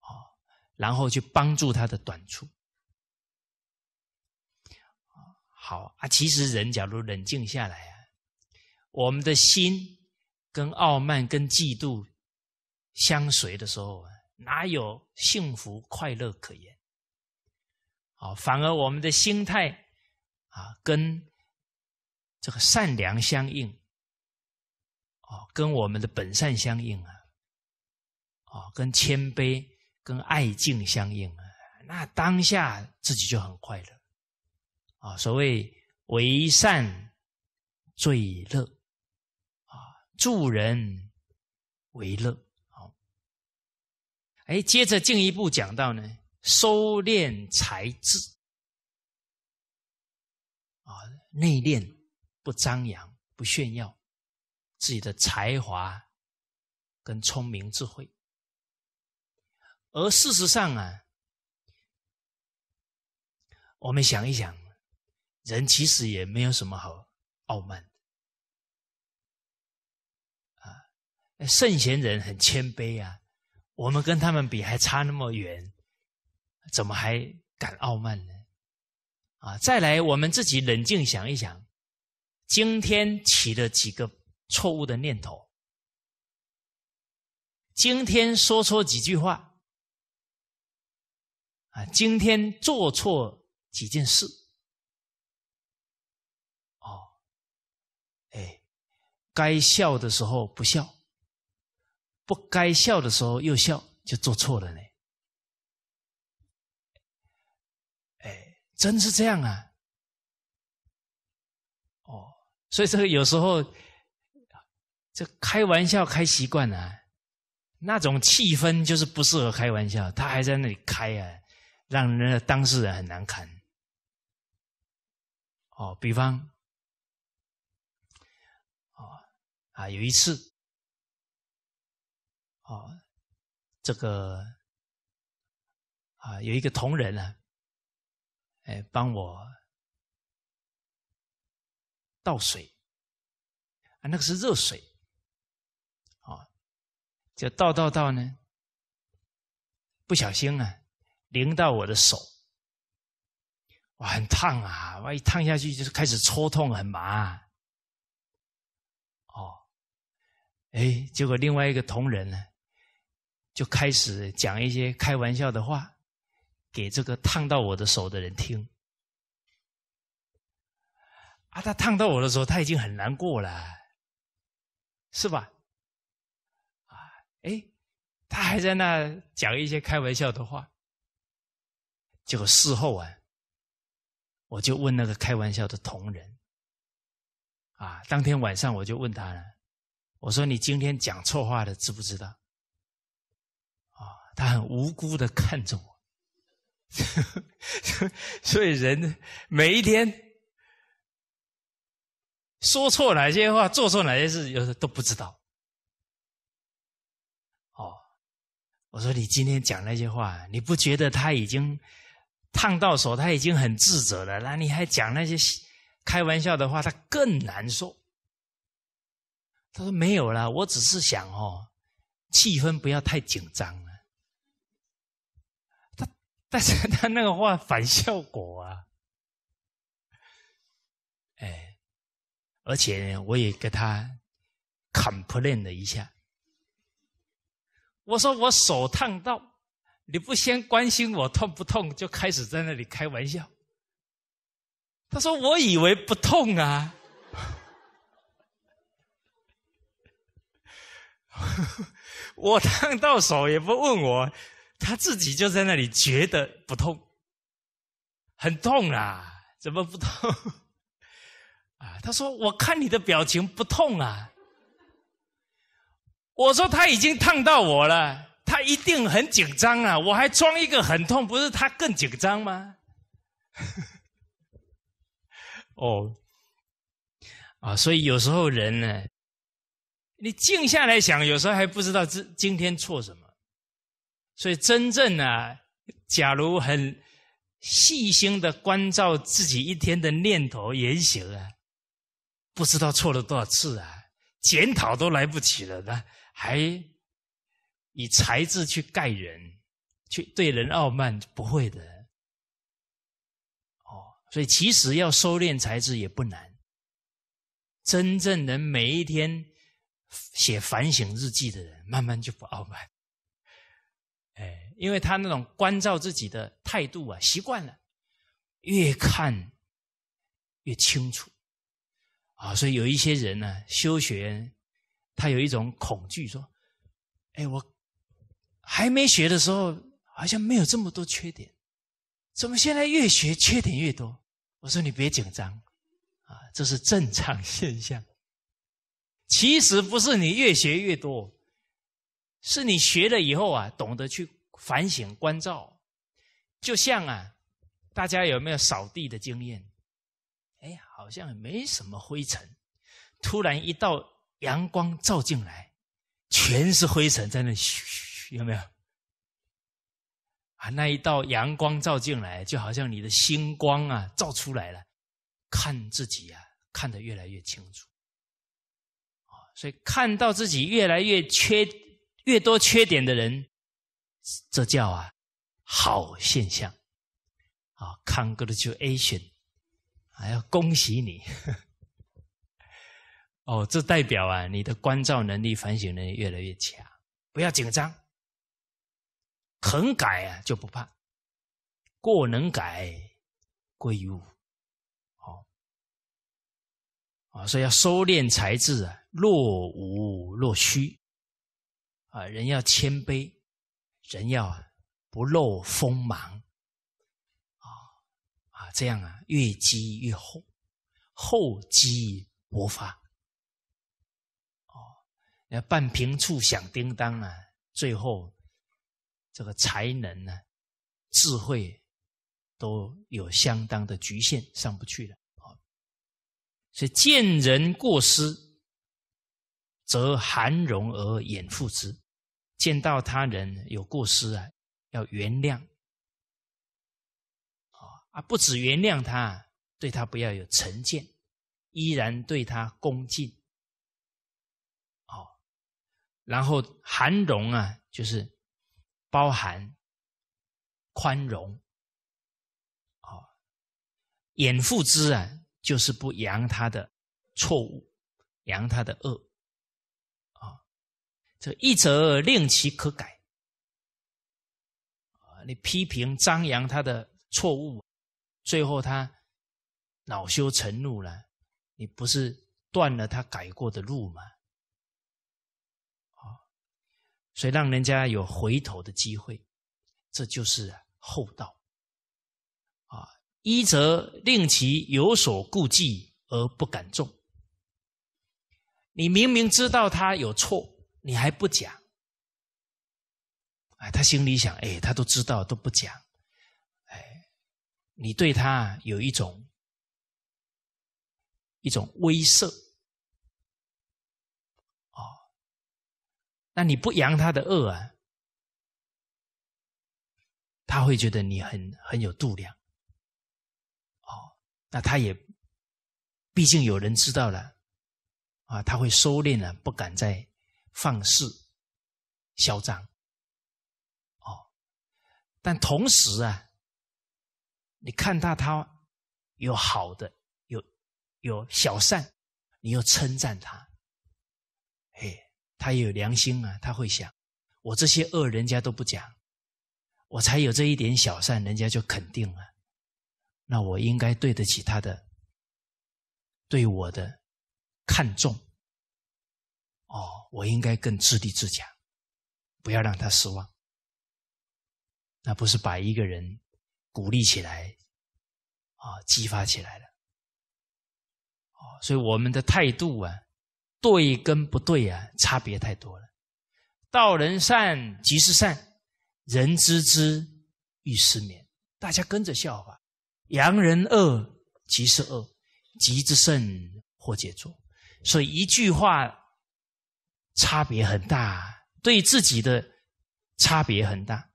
哦，然后去帮助他的短处。好啊，其实人假如冷静下来啊，我们的心跟傲慢、跟嫉妒相随的时候，哪有幸福快乐可言？啊，反而我们的心态啊，跟这个善良相应，啊，跟我们的本善相应啊，啊，跟谦卑、跟爱敬相应啊，那当下自己就很快乐。啊，所谓为善最乐，啊，助人为乐，好。哎，接着进一步讲到呢，收敛才智，啊，内敛，不张扬，不炫耀自己的才华跟聪明智慧。而事实上啊，我们想一想。人其实也没有什么好傲慢的啊，圣贤人很谦卑啊，我们跟他们比还差那么远，怎么还敢傲慢呢？啊，再来我们自己冷静想一想，今天起了几个错误的念头，今天说错几句话，啊，今天做错几件事。该笑的时候不笑，不该笑的时候又笑，就做错了呢。哎，真是这样啊！哦，所以这个有时候，这开玩笑开习惯了，那种气氛就是不适合开玩笑，他还在那里开啊，让那当事人很难堪。哦，比方。啊，有一次，哦，这个啊，有一个同仁呢，哎，帮我倒水，啊，那个是热水，啊，就倒倒倒呢，不小心啊，淋到我的手，哇，很烫啊，万一烫下去就是开始抽痛，很麻。啊。哎，结果另外一个同仁呢，就开始讲一些开玩笑的话，给这个烫到我的手的人听。啊，他烫到我的时候，他已经很难过了，是吧？啊，哎，他还在那讲一些开玩笑的话。结果事后啊，我就问那个开玩笑的同仁，啊，当天晚上我就问他了。我说你今天讲错话了，知不知道？啊，他很无辜的看着我，所以人每一天说错哪些话，做错哪些事，有时都不知道。哦，我说你今天讲那些话，你不觉得他已经烫到手，他已经很自责了？那你还讲那些开玩笑的话，他更难受。他说没有啦，我只是想哦，气氛不要太紧张了。他但是他那个话反效果啊，哎，而且我也跟他 complain 了一下，我说我手烫到，你不先关心我痛不痛，就开始在那里开玩笑。他说我以为不痛啊。我烫到手也不问我，他自己就在那里觉得不痛，很痛啊？怎么不痛？啊，他说：“我看你的表情不痛啊。”我说：“他已经烫到我了，他一定很紧张啊！我还装一个很痛，不是他更紧张吗？” 哦，啊，所以有时候人呢。你静下来想，有时候还不知道今今天错什么。所以真正呢，假如很细心的关照自己一天的念头言行啊，不知道错了多少次啊，检讨都来不及了，呢，还以才智去盖人，去对人傲慢，不会的。哦，所以其实要收敛才智也不难，真正能每一天。写反省日记的人，慢慢就不傲慢。哎，因为他那种关照自己的态度啊，习惯了，越看越清楚，啊，所以有一些人呢，修学，他有一种恐惧，说，哎，我还没学的时候，好像没有这么多缺点，怎么现在越学缺点越多？我说你别紧张，啊，这是正常 现象。其实不是你越学越多，是你学了以后啊，懂得去反省关照。就像啊，大家有没有扫地的经验？哎，好像没什么灰尘，突然一道阳光照进来，全是灰尘在那，嘘有没有？啊，那一道阳光照进来，就好像你的星光啊照出来了，看自己啊，看得越来越清楚。所以看到自己越来越缺、越多缺点的人，这叫啊好现象，啊，congratulation，还要恭喜你 哦！这代表啊你的关照能力、反省能力越来越强，不要紧张，肯改啊就不怕，过能改，贵于无，好啊！所以要收敛才智啊。若无若虚，啊，人要谦卑，人要不露锋芒，啊啊，这样啊，越积越厚，厚积薄发，啊，半瓶醋响叮当啊，最后这个才能呢、智慧都有相当的局限，上不去了。所以见人过失。则含容而掩覆之，见到他人有过失啊，要原谅啊不止原谅他，对他不要有成见，依然对他恭敬。哦，然后含容啊，就是包含、宽容。哦，掩覆之啊，就是不扬他的错误，扬他的恶。这一则令其可改你批评、张扬他的错误，最后他恼羞成怒了，你不是断了他改过的路吗？啊！所以让人家有回头的机会，这就是厚道啊！一则令其有所顾忌而不敢重。你明明知道他有错。你还不讲，哎，他心里想，哎，他都知道，都不讲，哎，你对他有一种一种威慑，哦，那你不扬他的恶啊，他会觉得你很很有度量，哦，那他也，毕竟有人知道了，啊，他会收敛了，不敢再。放肆、嚣张，哦，但同时啊，你看到他有好的，有有小善，你又称赞他，嘿，他有良心啊，他会想，我这些恶人家都不讲，我才有这一点小善，人家就肯定了，那我应该对得起他的，对我的看重。哦，我应该更自立自强，不要让他失望。那不是把一个人鼓励起来，啊，激发起来了。哦，所以我们的态度啊，对跟不对啊，差别太多了。道人善，即是善；人知之，欲失眠。大家跟着笑话，扬人恶，即是恶；极之甚，或解作。所以一句话。差别很大，对自己的差别很大。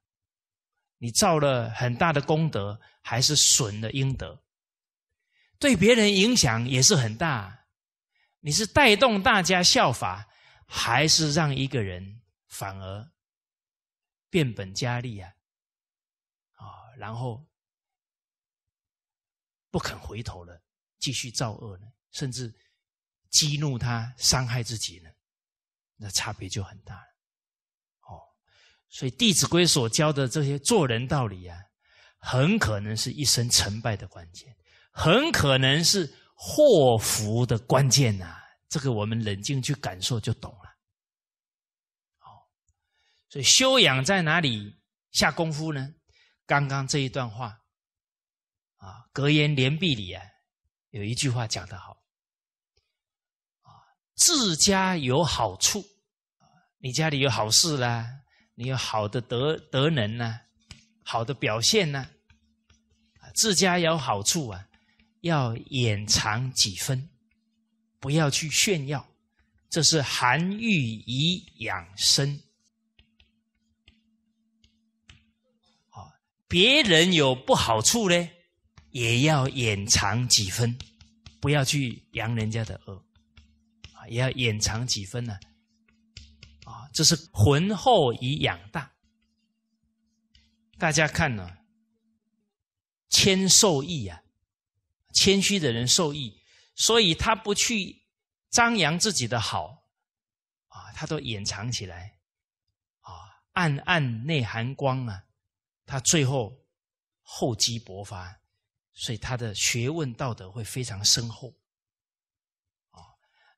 你造了很大的功德，还是损了阴德？对别人影响也是很大。你是带动大家效法，还是让一个人反而变本加厉啊？啊，然后不肯回头了，继续造恶呢？甚至激怒他，伤害自己呢？那差别就很大，了。哦，所以《弟子规》所教的这些做人道理啊，很可能是一生成败的关键，很可能是祸福的关键呐。这个我们冷静去感受就懂了。哦，所以修养在哪里下功夫呢？刚刚这一段话啊，格言联璧里啊，有一句话讲得好。自家有好处，你家里有好事啦，你有好的德德能啊，好的表现呢，啊，自家有好处啊，要掩藏几分，不要去炫耀，这是涵育以养生。好，别人有不好处呢，也要掩藏几分，不要去扬人家的恶。也要掩藏几分呢，啊，这是浑厚以养大。大家看呢，谦受益啊，谦虚的人受益，所以他不去张扬自己的好，啊，他都掩藏起来，啊，暗暗内涵光啊，他最后厚积薄发，所以他的学问道德会非常深厚。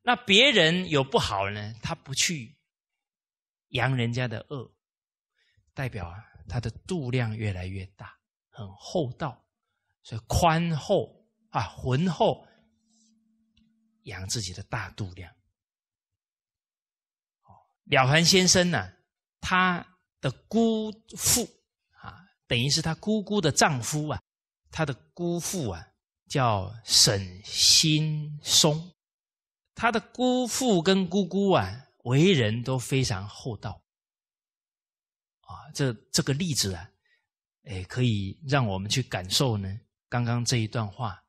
那别人有不好呢，他不去扬人家的恶，代表啊他的度量越来越大，很厚道，所以宽厚啊，浑厚，养自己的大度量。了凡先生呢，他的姑父啊，等于是他姑姑的丈夫啊，他的姑父啊，叫沈新松。他的姑父跟姑姑啊，为人都非常厚道，啊，这这个例子啊，哎，可以让我们去感受呢。刚刚这一段话，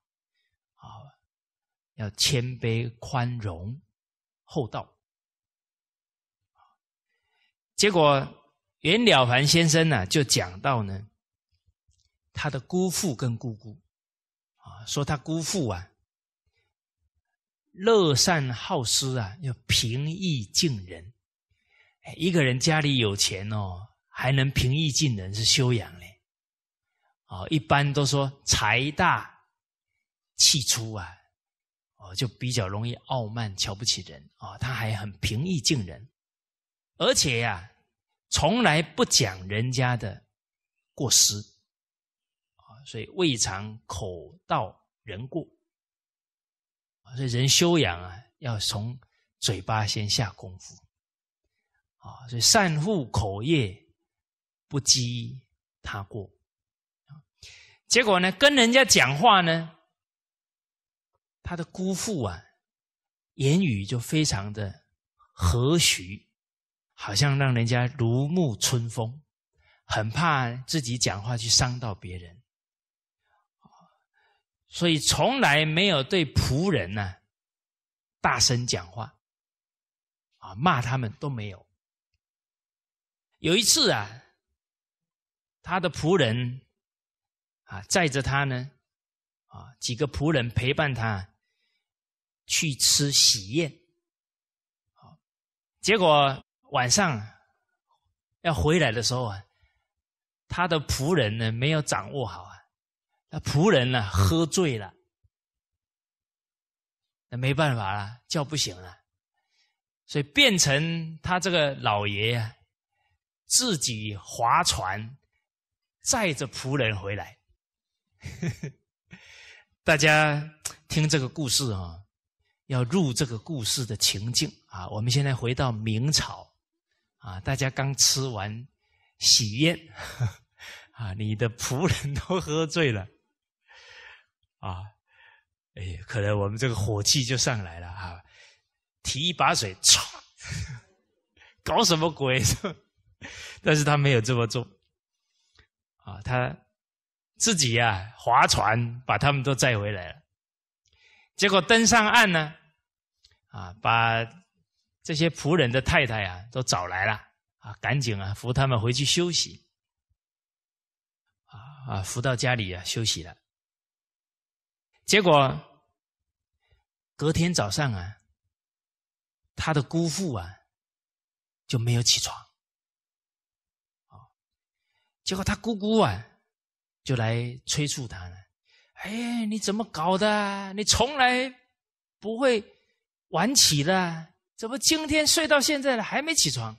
啊，要谦卑、宽容、厚道。结果袁了凡先生呢，就讲到呢，他的姑父跟姑姑，啊，说他姑父啊。乐善好施啊，要平易近人。一个人家里有钱哦，还能平易近人，是修养嘞。哦，一般都说财大气粗啊，哦，就比较容易傲慢，瞧不起人啊。他还很平易近人，而且呀，从来不讲人家的过失啊，所以未尝口道人过。所以人修养啊，要从嘴巴先下功夫啊。所以善护口业，不积他过。结果呢，跟人家讲话呢，他的姑父啊，言语就非常的和煦，好像让人家如沐春风，很怕自己讲话去伤到别人。所以从来没有对仆人呢大声讲话，啊，骂他们都没有。有一次啊，他的仆人啊载着他呢，啊几个仆人陪伴他去吃喜宴，结果晚上要回来的时候啊，他的仆人呢没有掌握好。那仆人呢？喝醉了，那没办法了，叫不醒了，所以变成他这个老爷呀，自己划船，载着仆人回来。大家听这个故事啊，要入这个故事的情境啊。我们现在回到明朝啊，大家刚吃完喜宴 啊，你的仆人都喝醉了。啊，哎，可能我们这个火气就上来了啊，提一把水，唰，搞什么鬼？但是他没有这么做，啊，他自己呀划船把他们都载回来了，结果登上岸呢，啊，把这些仆人的太太啊都找来了，啊，赶紧啊扶他们回去休息，啊啊，扶到家里啊休息了。结果，隔天早上啊，他的姑父啊就没有起床。啊，结果他姑姑啊就来催促他了：“哎，你怎么搞的？你从来不会晚起的，怎么今天睡到现在了还没起床？”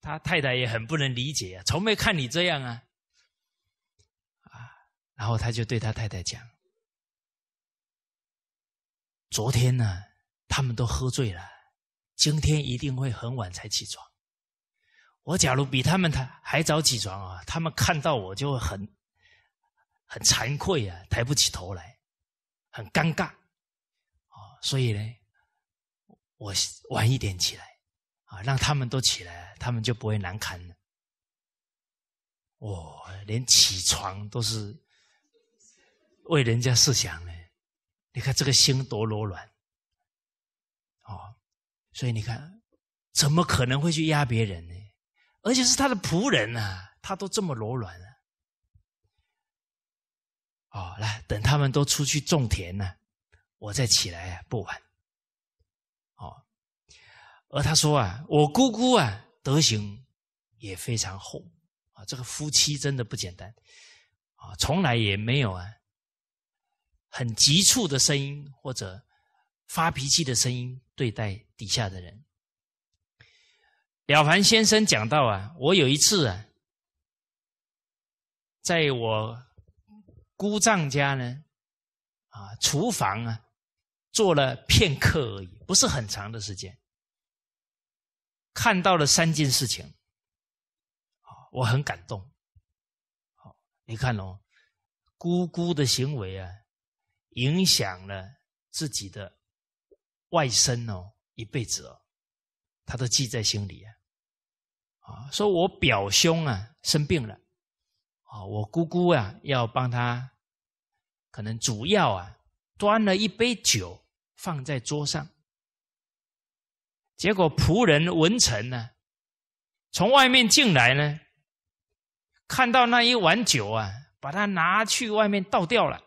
他太太也很不能理解，啊，从没看你这样啊。然后他就对他太太讲：“昨天呢，他们都喝醉了，今天一定会很晚才起床。我假如比他们他还早起床啊，他们看到我就会很很惭愧啊，抬不起头来，很尴尬啊。所以呢，我晚一点起来啊，让他们都起来，他们就不会难堪了。哦，连起床都是。”为人家设想呢？你看这个心多柔软哦！所以你看，怎么可能会去压别人呢？而且是他的仆人呐，他都这么柔软了哦。来，等他们都出去种田了，我再起来啊，不晚。哦，而他说啊，我姑姑啊，德行也非常厚啊。这个夫妻真的不简单啊，从来也没有啊。很急促的声音，或者发脾气的声音，对待底下的人。了凡先生讲到啊，我有一次啊，在我姑丈家呢，啊，厨房啊，做了片刻而已，不是很长的时间，看到了三件事情，我很感动。好，你看哦，姑姑的行为啊。影响了自己的外甥哦，一辈子哦，他都记在心里啊。啊，说我表兄啊生病了，啊，我姑姑啊要帮他，可能主要啊，端了一杯酒放在桌上，结果仆人文臣呢，从外面进来呢，看到那一碗酒啊，把它拿去外面倒掉了。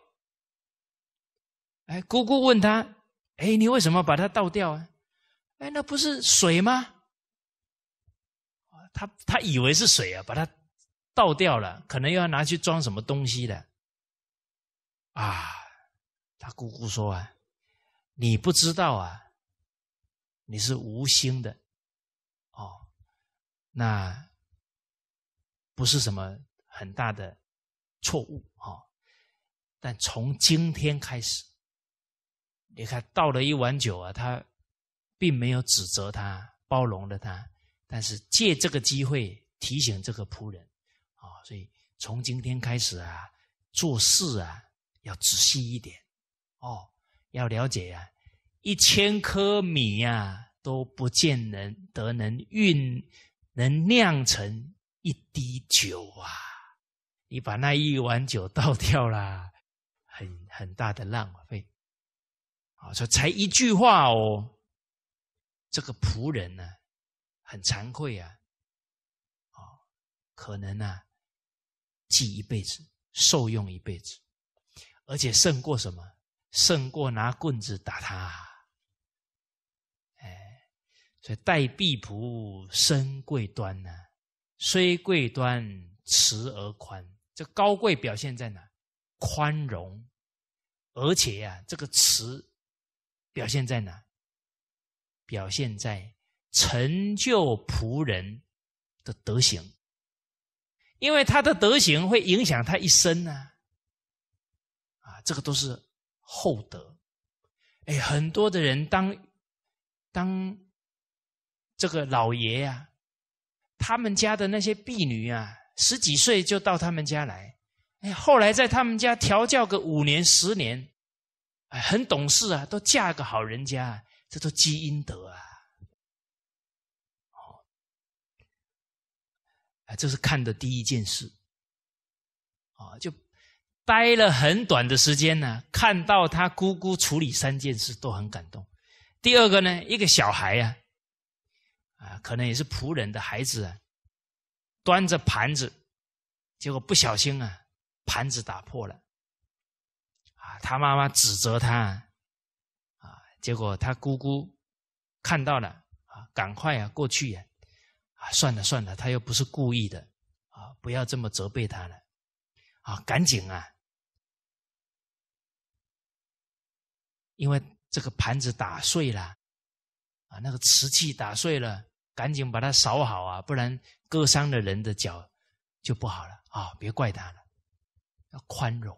哎，姑姑问他：“哎，你为什么把它倒掉啊？哎，那不是水吗？”他他以为是水啊，把它倒掉了，可能又要拿去装什么东西的。啊，他姑姑说：“啊，你不知道啊，你是无心的，哦，那不是什么很大的错误啊。但从今天开始。”你看，倒了一碗酒啊，他并没有指责他，包容了他，但是借这个机会提醒这个仆人，啊，所以从今天开始啊，做事啊要仔细一点，哦，要了解啊，一千颗米呀都不见能得能运，能酿成一滴酒啊，你把那一碗酒倒掉了，很很大的浪费。啊，所以才一句话哦。这个仆人呢，很惭愧啊，啊，可能呢，记一辈子，受用一辈子，而且胜过什么？胜过拿棍子打他。哎，所以待婢仆，身贵端呢，虽贵端，慈而宽。这高贵表现在哪？宽容，而且呀，这个慈表现在哪？表现在成就仆人的德行，因为他的德行会影响他一生呢。啊，这个都是厚德。哎，很多的人当当这个老爷呀，他们家的那些婢女啊，十几岁就到他们家来，哎，后来在他们家调教个五年十年。哎，很懂事啊，都嫁个好人家，这都积阴德啊！哦，这是看的第一件事，啊，就待了很短的时间呢，看到他姑姑处理三件事都很感动。第二个呢，一个小孩呀，啊，可能也是仆人的孩子，啊，端着盘子，结果不小心啊，盘子打破了。他妈妈指责他，啊，结果他姑姑看到了啊，赶快啊过去呀，啊，算了算了，他又不是故意的，啊，不要这么责备他了，啊，赶紧啊，因为这个盘子打碎了，啊，那个瓷器打碎了，赶紧把它扫好啊，不然割伤了人的脚就不好了啊，别怪他了，要宽容。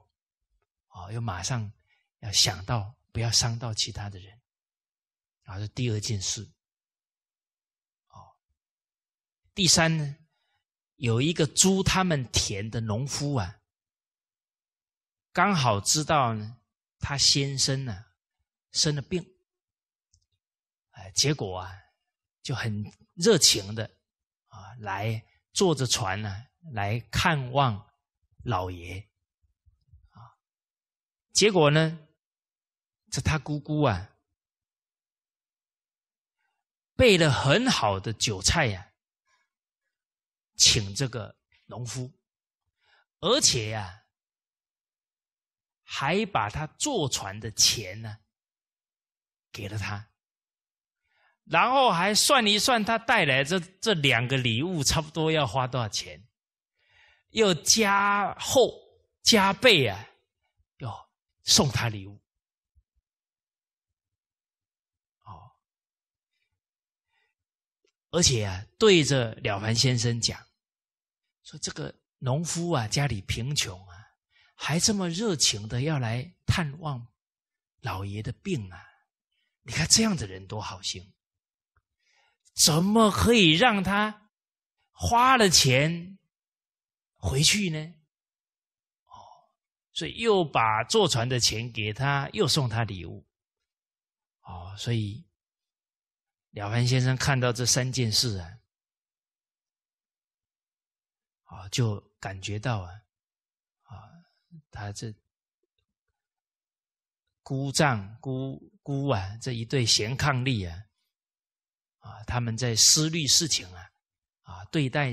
哦，又马上要想到不要伤到其他的人，啊，这第二件事。哦，第三呢，有一个租他们田的农夫啊，刚好知道呢，他先生呢生了病，哎，结果啊就很热情的啊来坐着船呢来看望老爷。结果呢？这他姑姑啊，备了很好的酒菜呀，请这个农夫，而且呀，还把他坐船的钱呢，给了他，然后还算一算他带来这这两个礼物，差不多要花多少钱，又加厚加倍啊。送他礼物，哦，而且啊，对着了凡先生讲，说这个农夫啊，家里贫穷啊，还这么热情的要来探望老爷的病啊，你看这样的人多好心，怎么可以让他花了钱回去呢？所以又把坐船的钱给他，又送他礼物，哦，所以了凡先生看到这三件事啊，啊，就感觉到啊，啊，他这孤丈孤孤啊这一对贤伉俪啊，啊，他们在思虑事情啊，啊，对待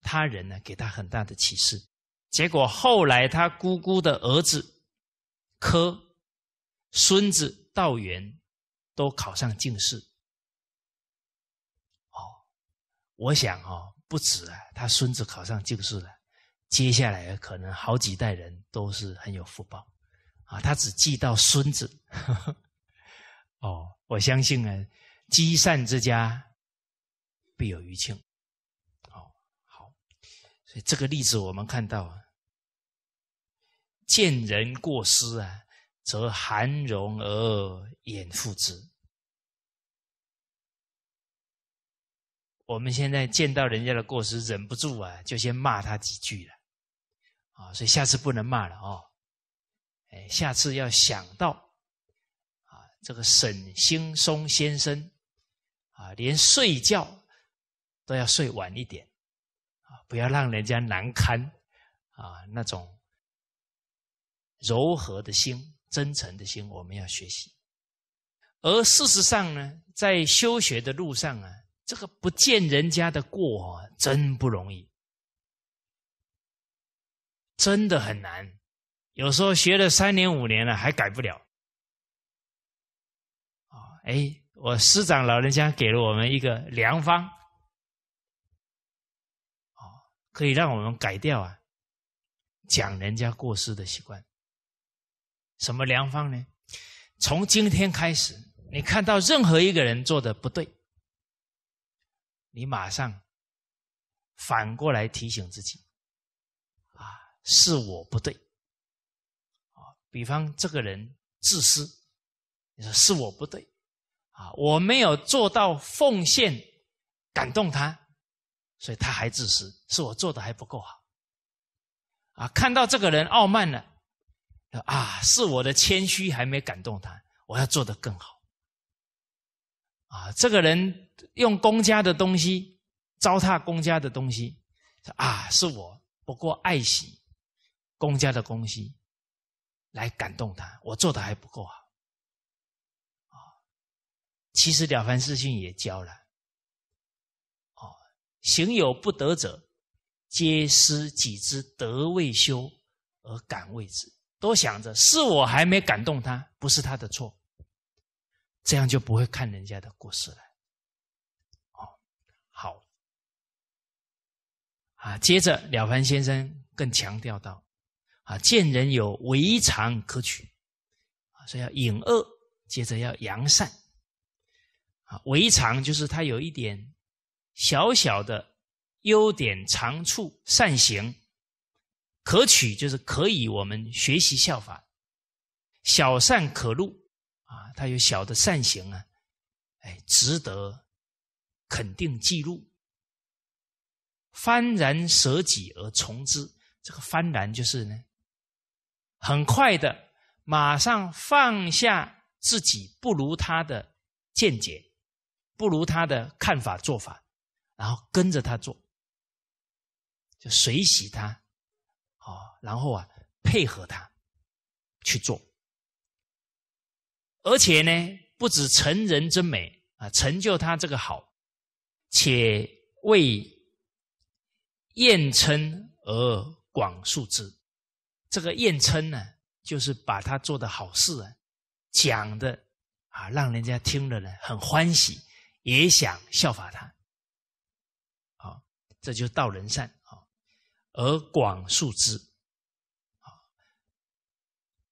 他人呢，给他很大的启示。结果后来，他姑姑的儿子科、孙子道元都考上进士。哦，我想啊，不止啊，他孙子考上进士了，接下来可能好几代人都是很有福报。啊，他只记到孙子。哦，我相信啊，积善之家必有余庆。哦，好，所以这个例子我们看到。啊，见人过失啊，则含容而掩覆之。我们现在见到人家的过失，忍不住啊，就先骂他几句了，啊，所以下次不能骂了哦，哎，下次要想到，啊，这个沈兴松先生，啊，连睡觉都要睡晚一点，啊，不要让人家难堪，啊，那种。柔和的心，真诚的心，我们要学习。而事实上呢，在修学的路上啊，这个不见人家的过，真不容易，真的很难。有时候学了三年五年了，还改不了。啊，哎，我师长老人家给了我们一个良方，啊，可以让我们改掉啊讲人家过失的习惯。什么良方呢？从今天开始，你看到任何一个人做的不对，你马上反过来提醒自己：啊，是我不对。啊，比方这个人自私，你说是我不对，啊，我没有做到奉献，感动他，所以他还自私，是我做的还不够好。啊，看到这个人傲慢了。啊，是我的谦虚还没感动他，我要做得更好。啊，这个人用公家的东西糟蹋公家的东西，啊，是我不过爱惜公家的东西来感动他，我做的还不够好。啊，其实《了凡四训》也教了，哦，行有不得者，皆失己之德未修而感未止。都想着是我还没感动他，不是他的错，这样就不会看人家的过失了。哦，好，啊，接着了凡先生更强调到，啊，见人有为常可取，啊，所以要引恶，接着要扬善。啊，微长就是他有一点小小的优点、长处、善行。可取就是可以我们学习效法，小善可入啊，他有小的善行啊，哎，值得肯定记录。幡然舍己而从之，这个幡然就是呢，很快的，马上放下自己不如他的见解，不如他的看法做法，然后跟着他做，就随喜他。然后啊，配合他去做，而且呢，不止成人之美啊，成就他这个好，且为厌称而广述之。这个厌称呢，就是把他做的好事啊，讲的啊，让人家听了呢很欢喜，也想效法他。好，这就道人善啊，而广述之。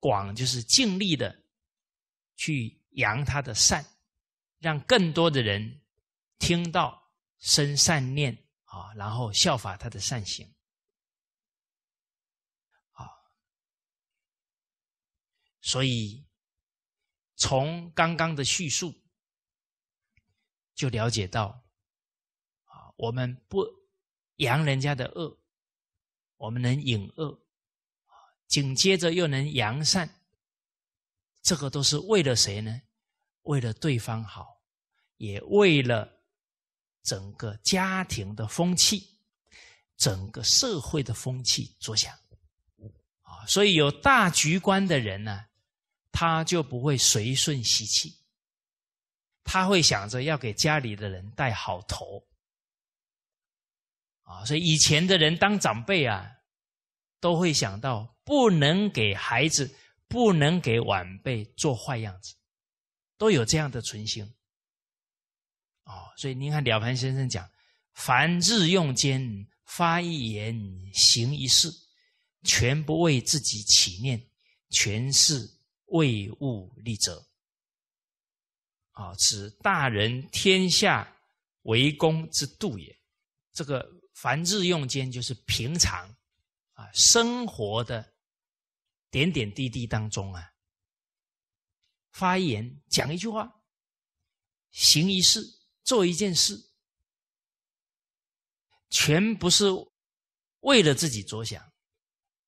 广就是尽力的，去扬他的善，让更多的人听到生善念啊，然后效法他的善行。啊，所以从刚刚的叙述就了解到，啊，我们不扬人家的恶，我们能引恶。紧接着又能扬善，这个都是为了谁呢？为了对方好，也为了整个家庭的风气、整个社会的风气着想啊。所以有大局观的人呢，他就不会随顺习气，他会想着要给家里的人带好头啊。所以以前的人当长辈啊，都会想到。不能给孩子，不能给晚辈做坏样子，都有这样的存心，啊！所以您看了凡先生讲：凡日用间发一言、行一事，全不为自己起念，全是为物立者。啊，此大人天下为公之度也。这个凡日用间就是平常啊，生活的。点点滴滴当中啊，发言讲一句话，行一事做一件事，全不是为了自己着想，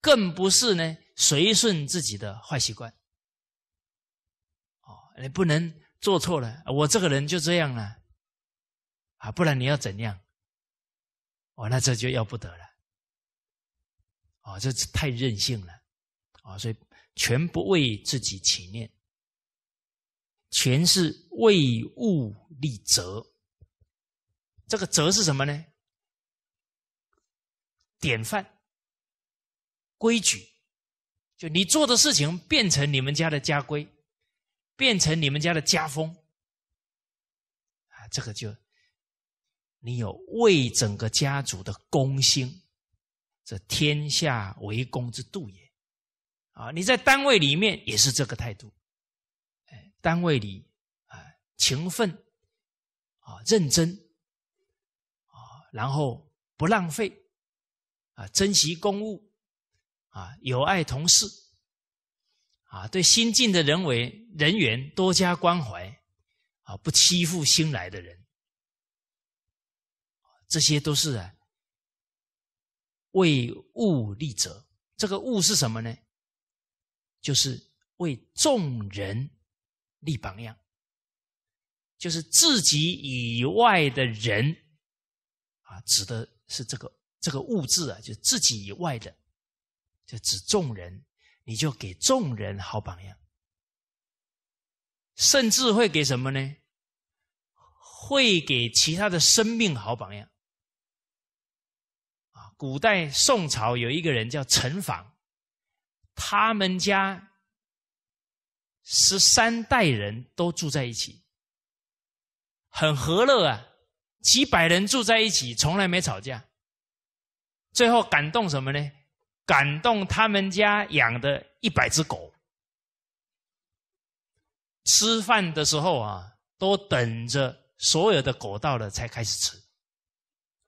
更不是呢随顺自己的坏习惯。哦，你不能做错了，我这个人就这样了，啊，不然你要怎样？哦，那这就要不得了，哦，这太任性了。啊，所以全不为自己起念，全是为物立则。这个则是什么呢？典范、规矩，就你做的事情变成你们家的家规，变成你们家的家风。啊，这个就你有为整个家族的公心，这天下为公之度也。啊，你在单位里面也是这个态度，哎，单位里啊，勤奋啊，认真啊，然后不浪费啊，珍惜公务啊，友爱同事啊，对新进的人为人员多加关怀啊，不欺负新来的人，这些都是啊。为物立者，这个物是什么呢？就是为众人立榜样，就是自己以外的人，啊，指的是这个这个物质啊，就自己以外的，就指众人，你就给众人好榜样，甚至会给什么呢？会给其他的生命好榜样。啊，古代宋朝有一个人叫陈访。他们家十三代人都住在一起，很和乐啊，几百人住在一起从来没吵架。最后感动什么呢？感动他们家养的一百只狗。吃饭的时候啊，都等着所有的狗到了才开始吃，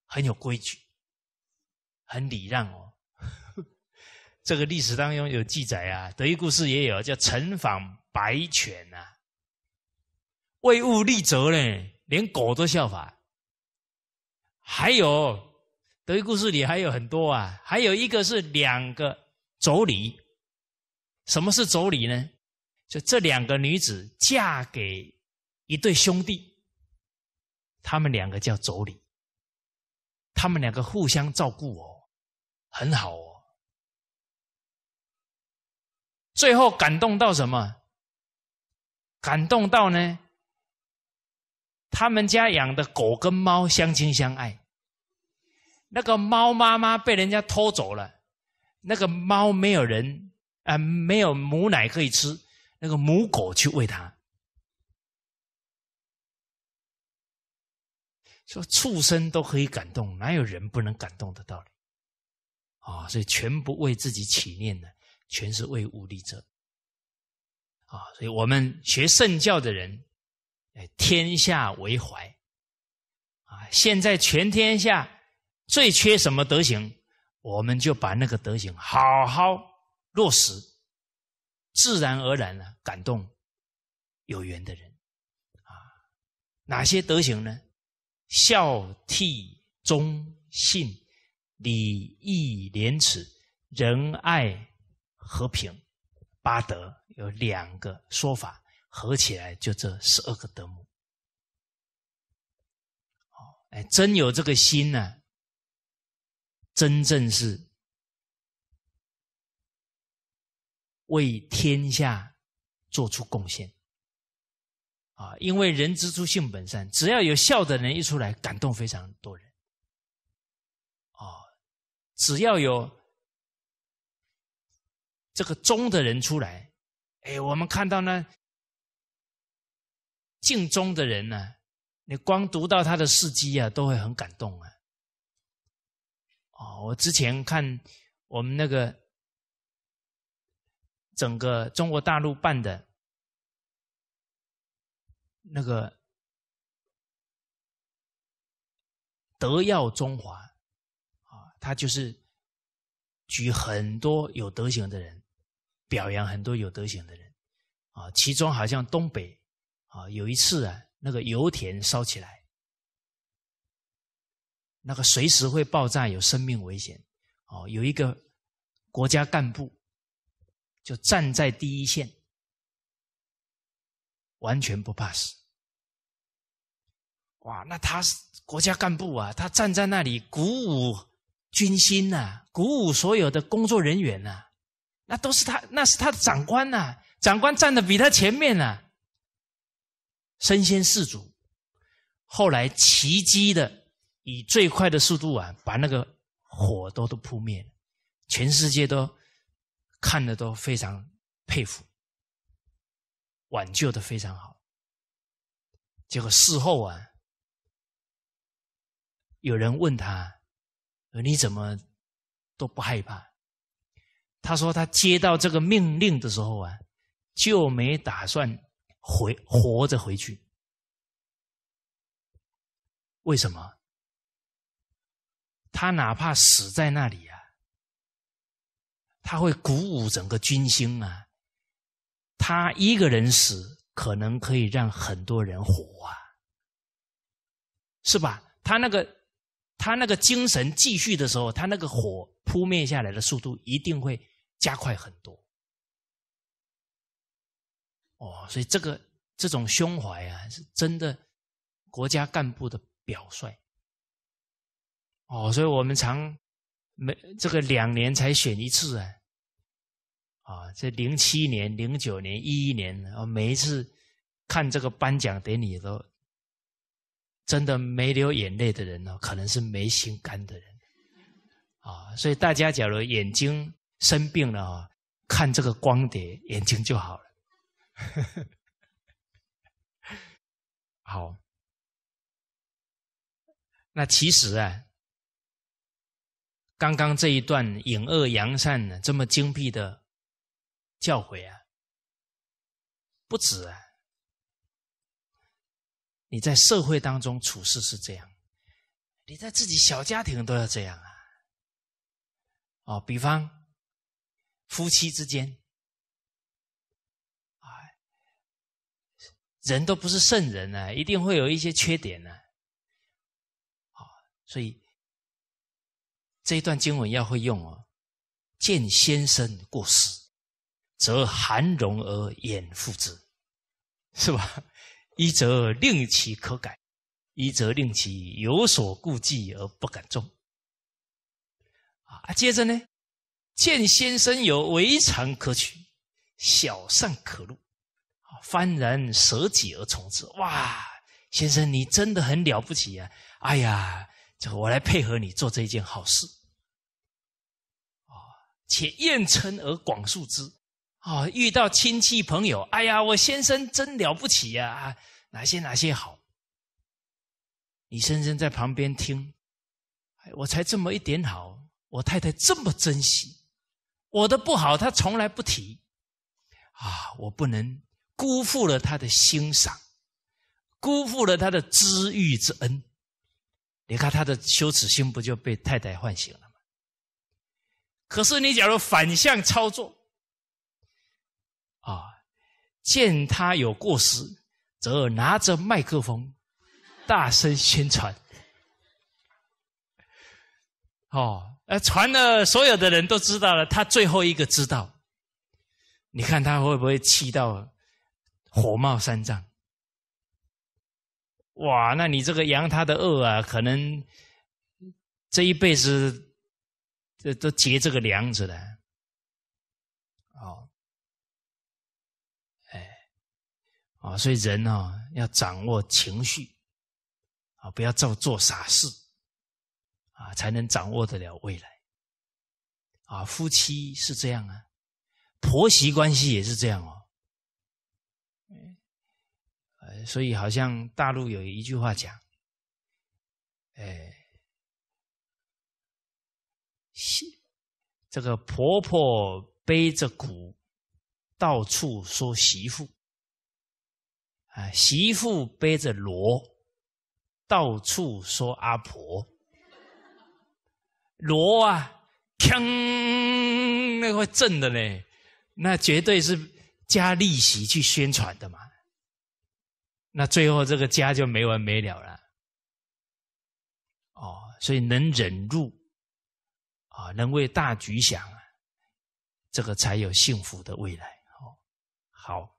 很有规矩，很礼让哦。这个历史当中有记载啊，德育故事也有，叫“陈访白犬”呐，为物立则呢，连狗都效法。还有德育故事里还有很多啊，还有一个是两个妯娌。什么是妯娌呢？就这两个女子嫁给一对兄弟，他们两个叫妯娌，他们两个互相照顾哦，很好。最后感动到什么？感动到呢？他们家养的狗跟猫相亲相爱。那个猫妈妈被人家偷走了，那个猫没有人啊，没有母奶可以吃，那个母狗去喂它。说畜生都可以感动，哪有人不能感动的道理？啊，所以全部为自己起念呢。全是为无力者，啊！所以我们学圣教的人，哎，天下为怀，啊！现在全天下最缺什么德行，我们就把那个德行好好落实，自然而然呢感动有缘的人，啊！哪些德行呢？孝悌忠信、礼义廉耻、仁爱。和平，巴德有两个说法，合起来就这十二个德目。哦，哎，真有这个心呢，真正是为天下做出贡献啊！因为人之初性本善，只要有孝的人一出来，感动非常多人。啊，只要有。这个中的人出来，哎，我们看到呢，敬忠的人呢，你光读到他的事迹啊，都会很感动啊！哦，我之前看我们那个整个中国大陆办的那个“德耀中华”，啊，他就是举很多有德行的人。表扬很多有德行的人，啊，其中好像东北，啊，有一次啊，那个油田烧起来，那个随时会爆炸，有生命危险，哦，有一个国家干部，就站在第一线，完全不怕死，哇，那他是国家干部啊，他站在那里鼓舞军心呐，鼓舞所有的工作人员呐。那都是他，那是他的长官呐，长官站的比他前面呐，身先士卒。后来奇迹的以最快的速度啊，把那个火都都扑灭了，全世界都看的都非常佩服，挽救的非常好。结果事后啊，有人问他，你怎么都不害怕？他说：“他接到这个命令的时候啊，就没打算回活着回去。为什么？他哪怕死在那里啊，他会鼓舞整个军心啊。他一个人死，可能可以让很多人活啊，是吧？他那个他那个精神继续的时候，他那个火扑灭下来的速度一定会。”加快很多哦，所以这个这种胸怀啊，是真的国家干部的表率哦。所以，我们常每这个两年才选一次啊，啊，这零七年、零九年、一一年啊，每一次看这个颁奖典礼都真的没流眼泪的人呢，可能是没心肝的人啊。所以，大家假如眼睛。生病了，看这个光碟，眼睛就好了。好，那其实啊，刚刚这一段隐恶扬善的这么精辟的教诲啊，不止啊，你在社会当中处事是这样，你在自己小家庭都要这样啊。哦，比方。夫妻之间，啊，人都不是圣人呢，一定会有一些缺点呢，啊，所以这一段经文要会用哦。见先生过失，则含容而掩覆之，是吧？一则令其可改，一则令其有所顾忌而不敢重。啊，接着呢？见先生有为常可取，小善可入，啊，幡然舍己而从之。哇，先生你真的很了不起呀！哎呀，这我来配合你做这一件好事。啊，且验称而广述之。啊，遇到亲戚朋友，哎呀，我先生真了不起呀！啊，哪些哪些好？你先生在旁边听，我才这么一点好，我太太这么珍惜。我的不好，他从来不提，啊，我不能辜负了他的欣赏，辜负了他的知遇之恩。你看他的羞耻心不就被太太唤醒了吗？可是你假如反向操作，啊，见他有过失，则拿着麦克风大声宣传，哦。呃，传了所有的人都知道了，他最后一个知道，你看他会不会气到火冒三丈？哇，那你这个扬他的恶啊，可能这一辈子这都结这个梁子的，哦，哎，啊，所以人啊要掌握情绪啊，不要做做傻事。啊，才能掌握得了未来。啊，夫妻是这样啊，婆媳关系也是这样哦。所以好像大陆有一句话讲，哎，媳这个婆婆背着鼓，到处说媳妇；啊，媳妇背着锣，到处说阿婆。锣啊，锵，那会震的嘞，那绝对是加利息去宣传的嘛。那最后这个家就没完没了了。哦，所以能忍住，啊，能为大局想，这个才有幸福的未来。哦，好，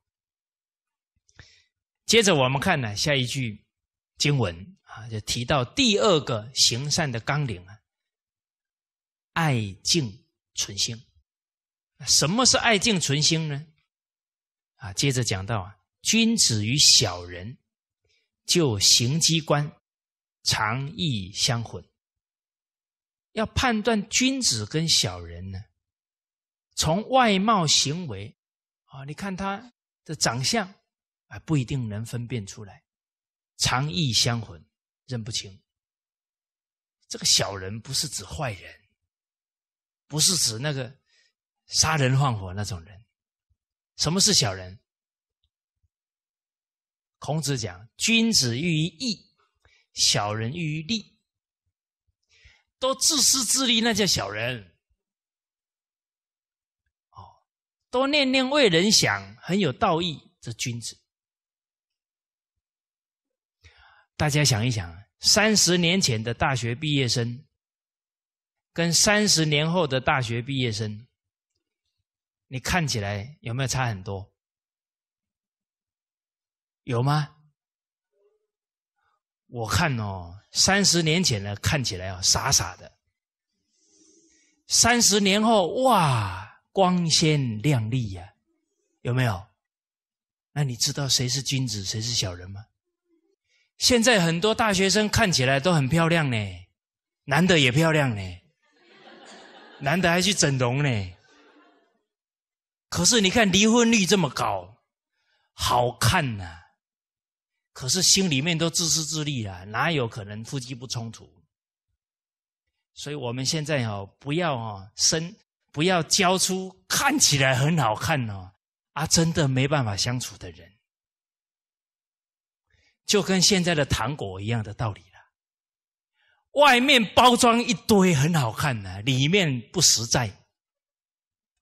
接着我们看呢，下一句经文啊，就提到第二个行善的纲领啊。爱敬存心，什么是爱敬存心呢？啊，接着讲到啊，君子与小人，就形机关，常易相混。要判断君子跟小人呢，从外貌行为，啊，你看他的长相，啊，不一定能分辨出来，常易相混，认不清。这个小人不是指坏人。不是指那个杀人放火那种人。什么是小人？孔子讲：君子喻于义，小人喻于利。都自私自利，那叫小人。哦，多念念为人想，很有道义，这君子。大家想一想，三十年前的大学毕业生。跟三十年后的大学毕业生，你看起来有没有差很多？有吗？我看哦，三十年前呢看起来啊傻傻的，三十年后哇光鲜亮丽呀，有没有？那你知道谁是君子，谁是小人吗？现在很多大学生看起来都很漂亮呢，男的也漂亮呢。男的还去整容呢，可是你看离婚率这么高，好看呐，可是心里面都自私自利啊，哪有可能夫妻不冲突？所以，我们现在哦，不要哦，生不要交出看起来很好看哦，啊，真的没办法相处的人，就跟现在的糖果一样的道理了。外面包装一堆很好看的，里面不实在，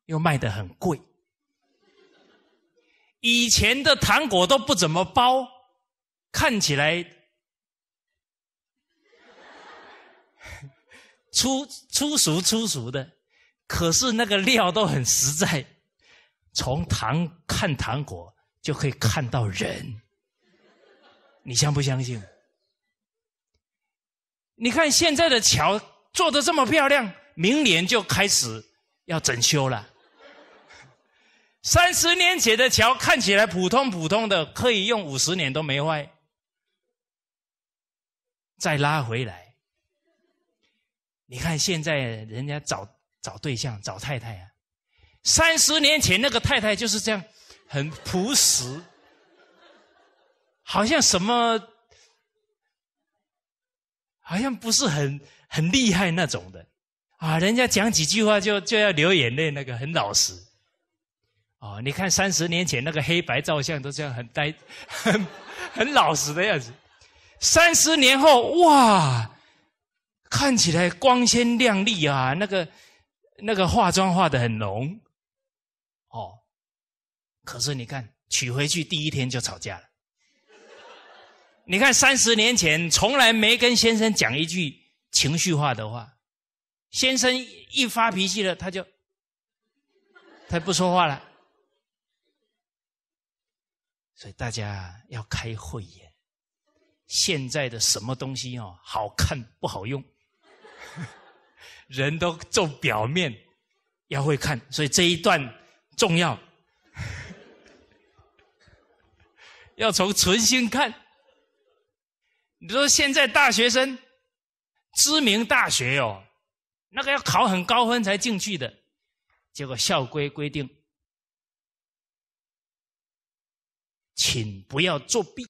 又卖得很贵。以前的糖果都不怎么包，看起来 粗粗俗粗俗的，可是那个料都很实在。从糖看糖果，就可以看到人，你相不相信？你看现在的桥做的这么漂亮，明年就开始要整修了。三十年前的桥看起来普通普通的，可以用五十年都没坏，再拉回来。你看现在人家找找对象找太太啊，三十年前那个太太就是这样，很朴实，好像什么。好像不是很很厉害那种的，啊，人家讲几句话就就要流眼泪，那个很老实，哦，你看三十年前那个黑白照相都这样很呆，很很老实的样子。三十年后，哇，看起来光鲜亮丽啊，那个那个化妆化的很浓，哦，可是你看娶回去第一天就吵架了。你看，三十年前从来没跟先生讲一句情绪化的话，先生一发脾气了，他就他不说话了。所以大家要开慧眼，现在的什么东西哦，好看不好用？人都重表面，要会看，所以这一段重要，要从存心看。你说现在大学生，知名大学哟，那个要考很高分才进去的，结果校规规定，请不要作弊，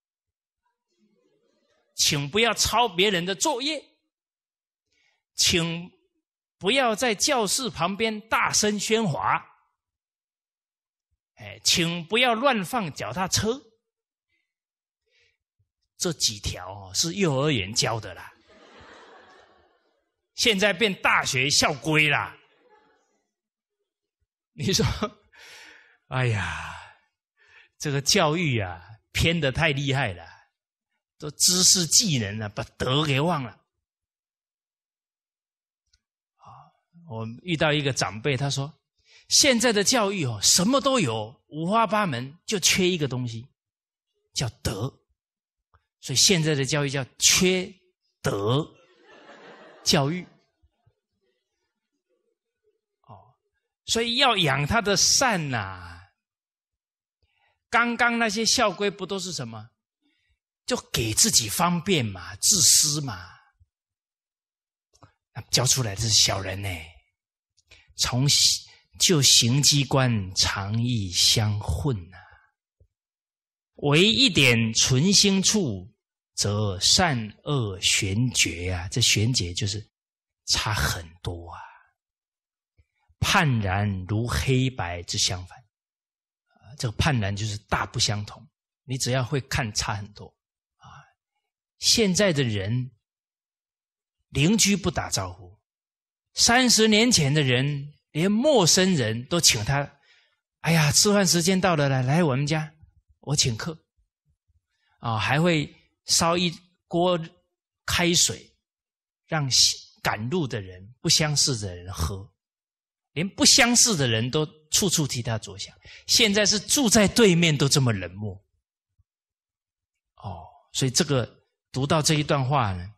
请不要抄别人的作业，请不要在教室旁边大声喧哗，哎，请不要乱放脚踏车。这几条哦，是幼儿园教的啦，现在变大学校规啦。你说，哎呀，这个教育啊，偏的太厉害了，都知识技能啊把德给忘了。啊，我遇到一个长辈，他说，现在的教育哦，什么都有，五花八门，就缺一个东西，叫德。所以现在的教育叫缺德教育，哦，所以要养他的善呐。刚刚那些校规不都是什么，就给自己方便嘛，自私嘛，那教出来的是小人呢。从就行机关常意相混呐，唯一点存心处。则善恶玄绝啊，这玄绝就是差很多啊，判然如黑白之相反啊！这个判然就是大不相同。你只要会看，差很多啊！现在的人邻居不打招呼，三十年前的人连陌生人都请他，哎呀，吃饭时间到了，来来我们家，我请客啊，还会。烧一锅开水，让赶路的人、不相识的人喝，连不相识的人都处处替他着想。现在是住在对面都这么冷漠，哦，所以这个读到这一段话呢，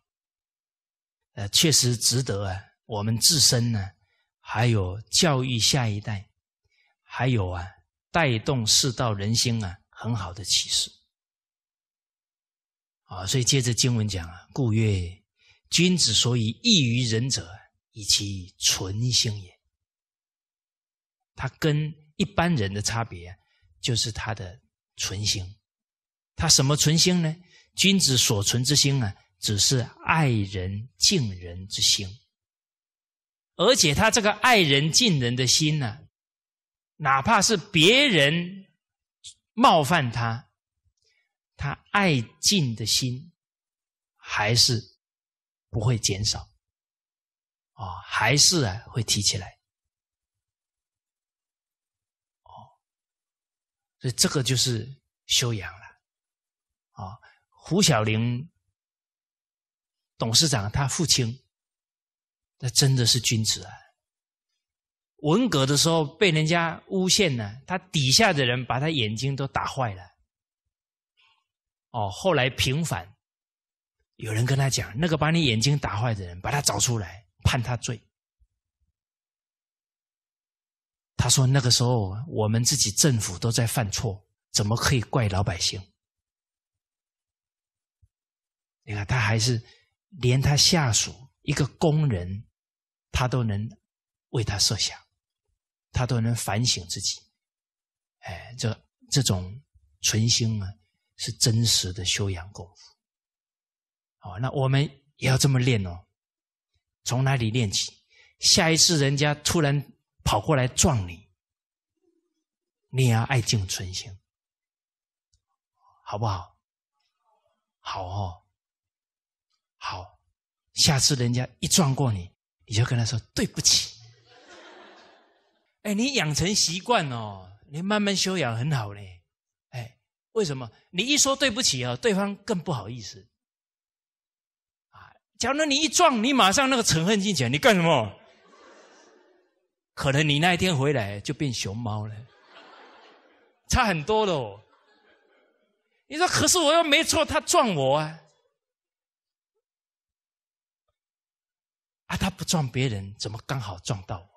呃，确实值得啊。我们自身呢，还有教育下一代，还有啊，带动世道人心啊，很好的启示。啊，所以接着经文讲啊，故曰：君子所以异于仁者，以其存心也。他跟一般人的差别，就是他的存心。他什么存心呢？君子所存之心啊，只是爱人敬人之心。而且他这个爱人敬人的心呢，哪怕是别人冒犯他。他爱敬的心还是不会减少，啊，还是啊会提起来，哦，所以这个就是修养了，啊，胡小玲董事长他父亲，那真的是君子啊。文革的时候被人家诬陷呢，他底下的人把他眼睛都打坏了。哦，后来平反，有人跟他讲，那个把你眼睛打坏的人，把他找出来，判他罪。他说那个时候我们自己政府都在犯错，怎么可以怪老百姓？你看他还是连他下属一个工人，他都能为他设想，他都能反省自己。哎，这这种存心啊！是真实的修养功夫，好，那我们也要这么练哦。从哪里练起？下一次人家突然跑过来撞你，你也要爱敬存心，好不好？好哦，好，下次人家一撞过你，你就跟他说对不起。哎，你养成习惯哦，你慢慢修养很好嘞。为什么你一说对不起啊，对方更不好意思啊？假如你一撞，你马上那个仇恨进去，你干什么？可能你那一天回来就变熊猫了，差很多喽。你说可是我又没错，他撞我啊？啊，他不撞别人，怎么刚好撞到我？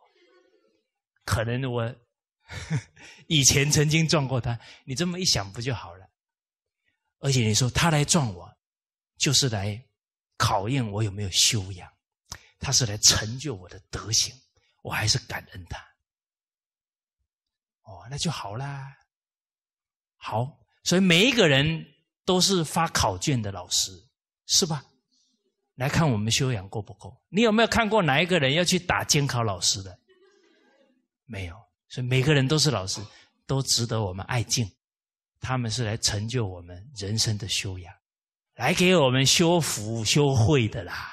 可能我。以前曾经撞过他，你这么一想不就好了？而且你说他来撞我，就是来考验我有没有修养，他是来成就我的德行，我还是感恩他。哦，那就好啦。好，所以每一个人都是发考卷的老师，是吧？来看我们修养够不够？你有没有看过哪一个人要去打监考老师的？没有。所以每个人都是老师，都值得我们爱敬，他们是来成就我们人生的修养，来给我们修福修慧的啦，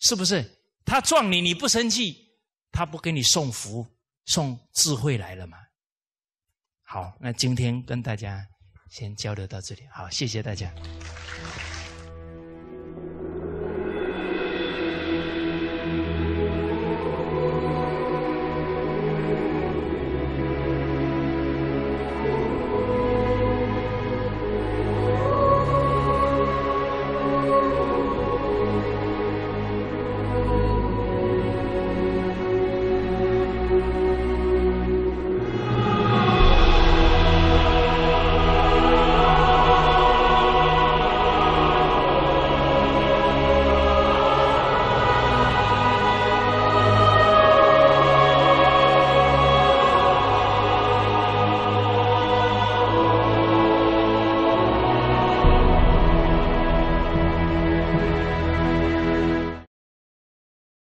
是不是？他撞你你不生气，他不给你送福送智慧来了吗？好，那今天跟大家先交流到这里，好，谢谢大家。